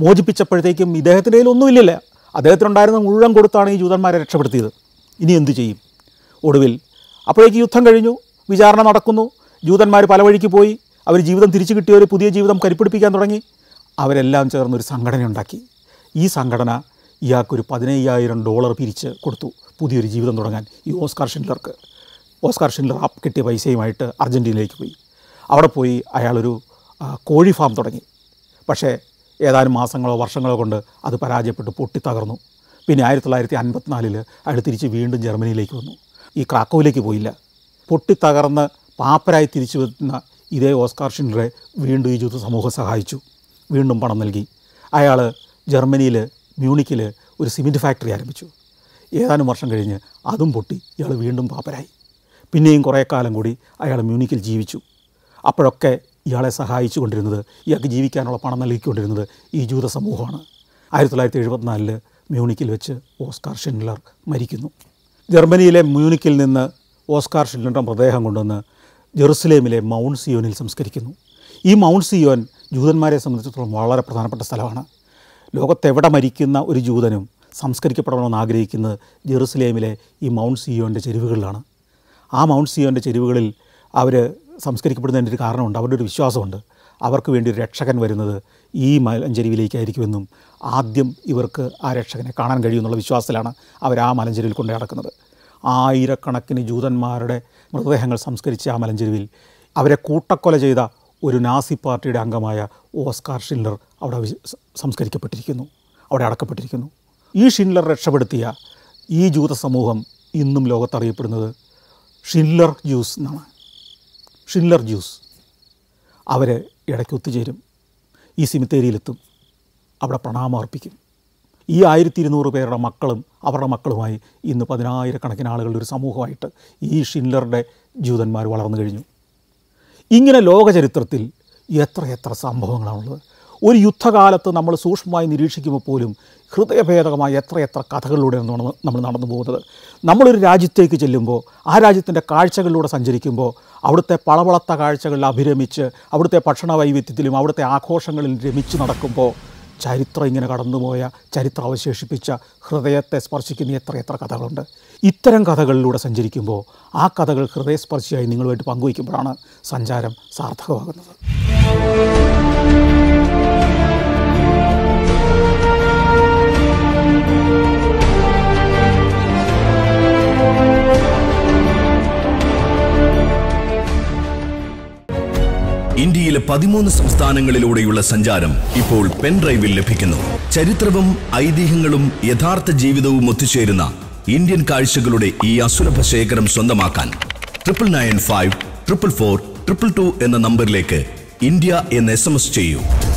മോചിപ്പിച്ചപ്പോഴത്തേക്കും ഇദ്ദേഹത്തിൻ്റെ ഒന്നുമില്ലല്ല അദ്ദേഹത്തിനുണ്ടായിരുന്ന മുഴുവൻ കൊടുത്താണ് ഈ ജൂതന്മാരെ രക്ഷപ്പെടുത്തിയത് ഇനി എന്തു ചെയ്യും ഒടുവിൽ അപ്പോഴേക്ക് യുദ്ധം കഴിഞ്ഞു വിചാരണ നടക്കുന്നു ജൂതന്മാർ പല വഴിക്ക് പോയി അവർ ജീവിതം തിരിച്ചു കിട്ടിയവർ പുതിയ ജീവിതം കരിപ്പിടിപ്പിക്കാൻ തുടങ്ങി അവരെല്ലാം ചേർന്നൊരു സംഘടന ഉണ്ടാക്കി ഈ സംഘടന ഇയാൾക്കൊരു പതിനയ്യായിരം ഡോളർ പിരിച്ച് കൊടുത്തു പുതിയൊരു ജീവിതം തുടങ്ങാൻ ഈ ഓസ്കാർ ഷിൻലർക്ക് ഓസ്കാർ ഷിൻലർ അപ്പ് കിട്ടിയ പൈസയുമായിട്ട് അർജൻറ്റീനയിലേക്ക് പോയി അവിടെ പോയി അയാളൊരു കോഴി ഫാം തുടങ്ങി പക്ഷേ ഏതാനും മാസങ്ങളോ വർഷങ്ങളോ കൊണ്ട് അത് പരാജയപ്പെട്ട് പൊട്ടിത്തകർന്നു പിന്നെ ആയിരത്തി തൊള്ളായിരത്തി അൻപത്തിനാലിൽ അയാൾ തിരിച്ച് വീണ്ടും ജർമ്മനിയിലേക്ക് വന്നു ഈ ക്രാക്കോവിലേക്ക് പോയില്ല പൊട്ടിത്തകർന്ന് പാപ്പരായി തിരിച്ചു വരുന്ന ഇതേ ഓസ്കാർ ഷിൻഡറെ വീണ്ടും ഈ ജൂത സമൂഹം സഹായിച്ചു വീണ്ടും പണം നൽകി അയാൾ ജർമ്മനിയിൽ മ്യൂണിക്കിൽ ഒരു സിമെൻറ്റ് ഫാക്ടറി ആരംഭിച്ചു ഏതാനും വർഷം കഴിഞ്ഞ് അതും പൊട്ടി ഇയാൾ വീണ്ടും പാപ്പരായി പിന്നെയും കുറേ കാലം കൂടി അയാൾ മ്യൂണിക്കിൽ ജീവിച്ചു അപ്പോഴൊക്കെ ഇയാളെ സഹായിച്ചു കൊണ്ടിരുന്നത് ഇയാൾക്ക് ജീവിക്കാനുള്ള പണം നൽകിക്കൊണ്ടിരുന്നത് ഈ ജൂത സമൂഹമാണ് ആയിരത്തി തൊള്ളായിരത്തി എഴുപത്തിനാലിൽ മ്യൂണിക്കിൽ വെച്ച് ഓസ്കാർ ഷിൻഡ്ലർ മരിക്കുന്നു ജർമ്മനിയിലെ മ്യൂണിക്കിൽ നിന്ന് ഓസ്കാർ ഷിൻഡ്ലറുടെ മൃതദേഹം കൊണ്ടുവന്ന് ജെറുസലേമിലെ മൗണ്ട് സിയോനിൽ സംസ്കരിക്കുന്നു ഈ മൗണ്ട് സിയോൻ ജൂതന്മാരെ സംബന്ധിച്ചിടത്തോളം വളരെ പ്രധാനപ്പെട്ട സ്ഥലമാണ് ലോകത്തെവിടെ മരിക്കുന്ന ഒരു ജൂതനും സംസ്കരിക്കപ്പെടണമെന്ന് ആഗ്രഹിക്കുന്നത് ജെറുസലേമിലെ ഈ മൗണ്ട് സിയോൻ്റെ ചെരുവുകളിലാണ് ആ മൗണ്ട് സിയോൻ്റെ ചെരുവുകളിൽ അവർ സംസ്കരിക്കപ്പെടുന്നതിൻ്റെ ഒരു കാരണമുണ്ട് അവരുടെ ഒരു വിശ്വാസമുണ്ട് അവർക്ക് വേണ്ടി ഒരു രക്ഷകൻ വരുന്നത് ഈ മലഞ്ചെരുവിലേക്കായിരിക്കുമെന്നും ആദ്യം ഇവർക്ക് ആ രക്ഷകനെ കാണാൻ കഴിയുമെന്നുള്ള വിശ്വാസത്തിലാണ് അവർ ആ മലഞ്ചെരുവിൽ കൊണ്ടു നടക്കുന്നത് ആയിരക്കണക്കിന് ജൂതന്മാരുടെ മൃതദേഹങ്ങൾ സംസ്കരിച്ച ആ മലഞ്ചെരുവിൽ അവരെ കൂട്ടക്കൊല ചെയ്ത ഒരു നാസി പാർട്ടിയുടെ അംഗമായ ഓസ്കാർ ഷിൻലർ അവിടെ സംസ്കരിക്കപ്പെട്ടിരിക്കുന്നു അവിടെ അടക്കപ്പെട്ടിരിക്കുന്നു ഈ ഷിൻലർ രക്ഷപ്പെടുത്തിയ ഈ ജൂത സമൂഹം ഇന്നും ലോകത്തറിയപ്പെടുന്നത് ഷിൻലർ ജ്യൂസ് എന്നാണ് ഷിൻലർ ജ്യൂസ് അവരെ ഇടയ്ക്ക് ഒത്തുചേരും ഈ സിമിത്തേരിയിലെത്തും അവിടെ പ്രണാമം അർപ്പിക്കും ഈ ആയിരത്തി ഇരുന്നൂറ് പേരുടെ മക്കളും അവരുടെ മക്കളുമായി ഇന്ന് പതിനായിരക്കണക്കിന് ആളുകളുടെ ഒരു സമൂഹമായിട്ട് ഈ ഷിൻലറുടെ ജൂതന്മാർ വളർന്നു കഴിഞ്ഞു ഇങ്ങനെ ലോകചരിത്രത്തിൽ എത്രയെത്ര സംഭവങ്ങളാണുള്ളത് ഒരു യുദ്ധകാലത്ത് നമ്മൾ സൂക്ഷ്മമായി നിരീക്ഷിക്കുമ്പോൾ പോലും ഹൃദയഭേദകമായ എത്രയെത്ര കഥകളിലൂടെയാണ് നമ്മൾ നടന്നു പോകുന്നത് നമ്മളൊരു രാജ്യത്തേക്ക് ചെല്ലുമ്പോൾ ആ രാജ്യത്തിൻ്റെ കാഴ്ചകളിലൂടെ സഞ്ചരിക്കുമ്പോൾ അവിടുത്തെ പളവളത്ത കാഴ്ചകളിൽ അഭിരമിച്ച് അവിടുത്തെ ഭക്ഷണ വൈവിധ്യത്തിലും അവിടുത്തെ ആഘോഷങ്ങളിൽ രമിച്ച് നടക്കുമ്പോൾ ചരിത്രം ഇങ്ങനെ കടന്നുപോയ ചരിത്രം അവശേഷിപ്പിച്ച ഹൃദയത്തെ സ്പർശിക്കുന്ന എത്ര എത്ര കഥകളുണ്ട് ഇത്തരം കഥകളിലൂടെ സഞ്ചരിക്കുമ്പോൾ ആ കഥകൾ ഹൃദയസ്പർശിയായി നിങ്ങളുമായിട്ട് പങ്കുവയ്ക്കുമ്പോഴാണ് സഞ്ചാരം സാർത്ഥകമാകുന്നത് ഇന്ത്യയിലെ പതിമൂന്ന് സംസ്ഥാനങ്ങളിലൂടെയുള്ള സഞ്ചാരം ഇപ്പോൾ പെൻഡ്രൈവിൽ ലഭിക്കുന്നു ചരിത്രവും ഐതിഹ്യങ്ങളും യഥാർത്ഥ ജീവിതവും ഒത്തുചേരുന്ന ഇന്ത്യൻ കാഴ്ചകളുടെ ഈ അസുലഭ ശേഖരം സ്വന്തമാക്കാൻ triple nine five triple four triple two എന്ന നമ്പറിലേക്ക് ഇന്ത്യ എന്ന് എസ് എം എസ് ചെയ്യൂ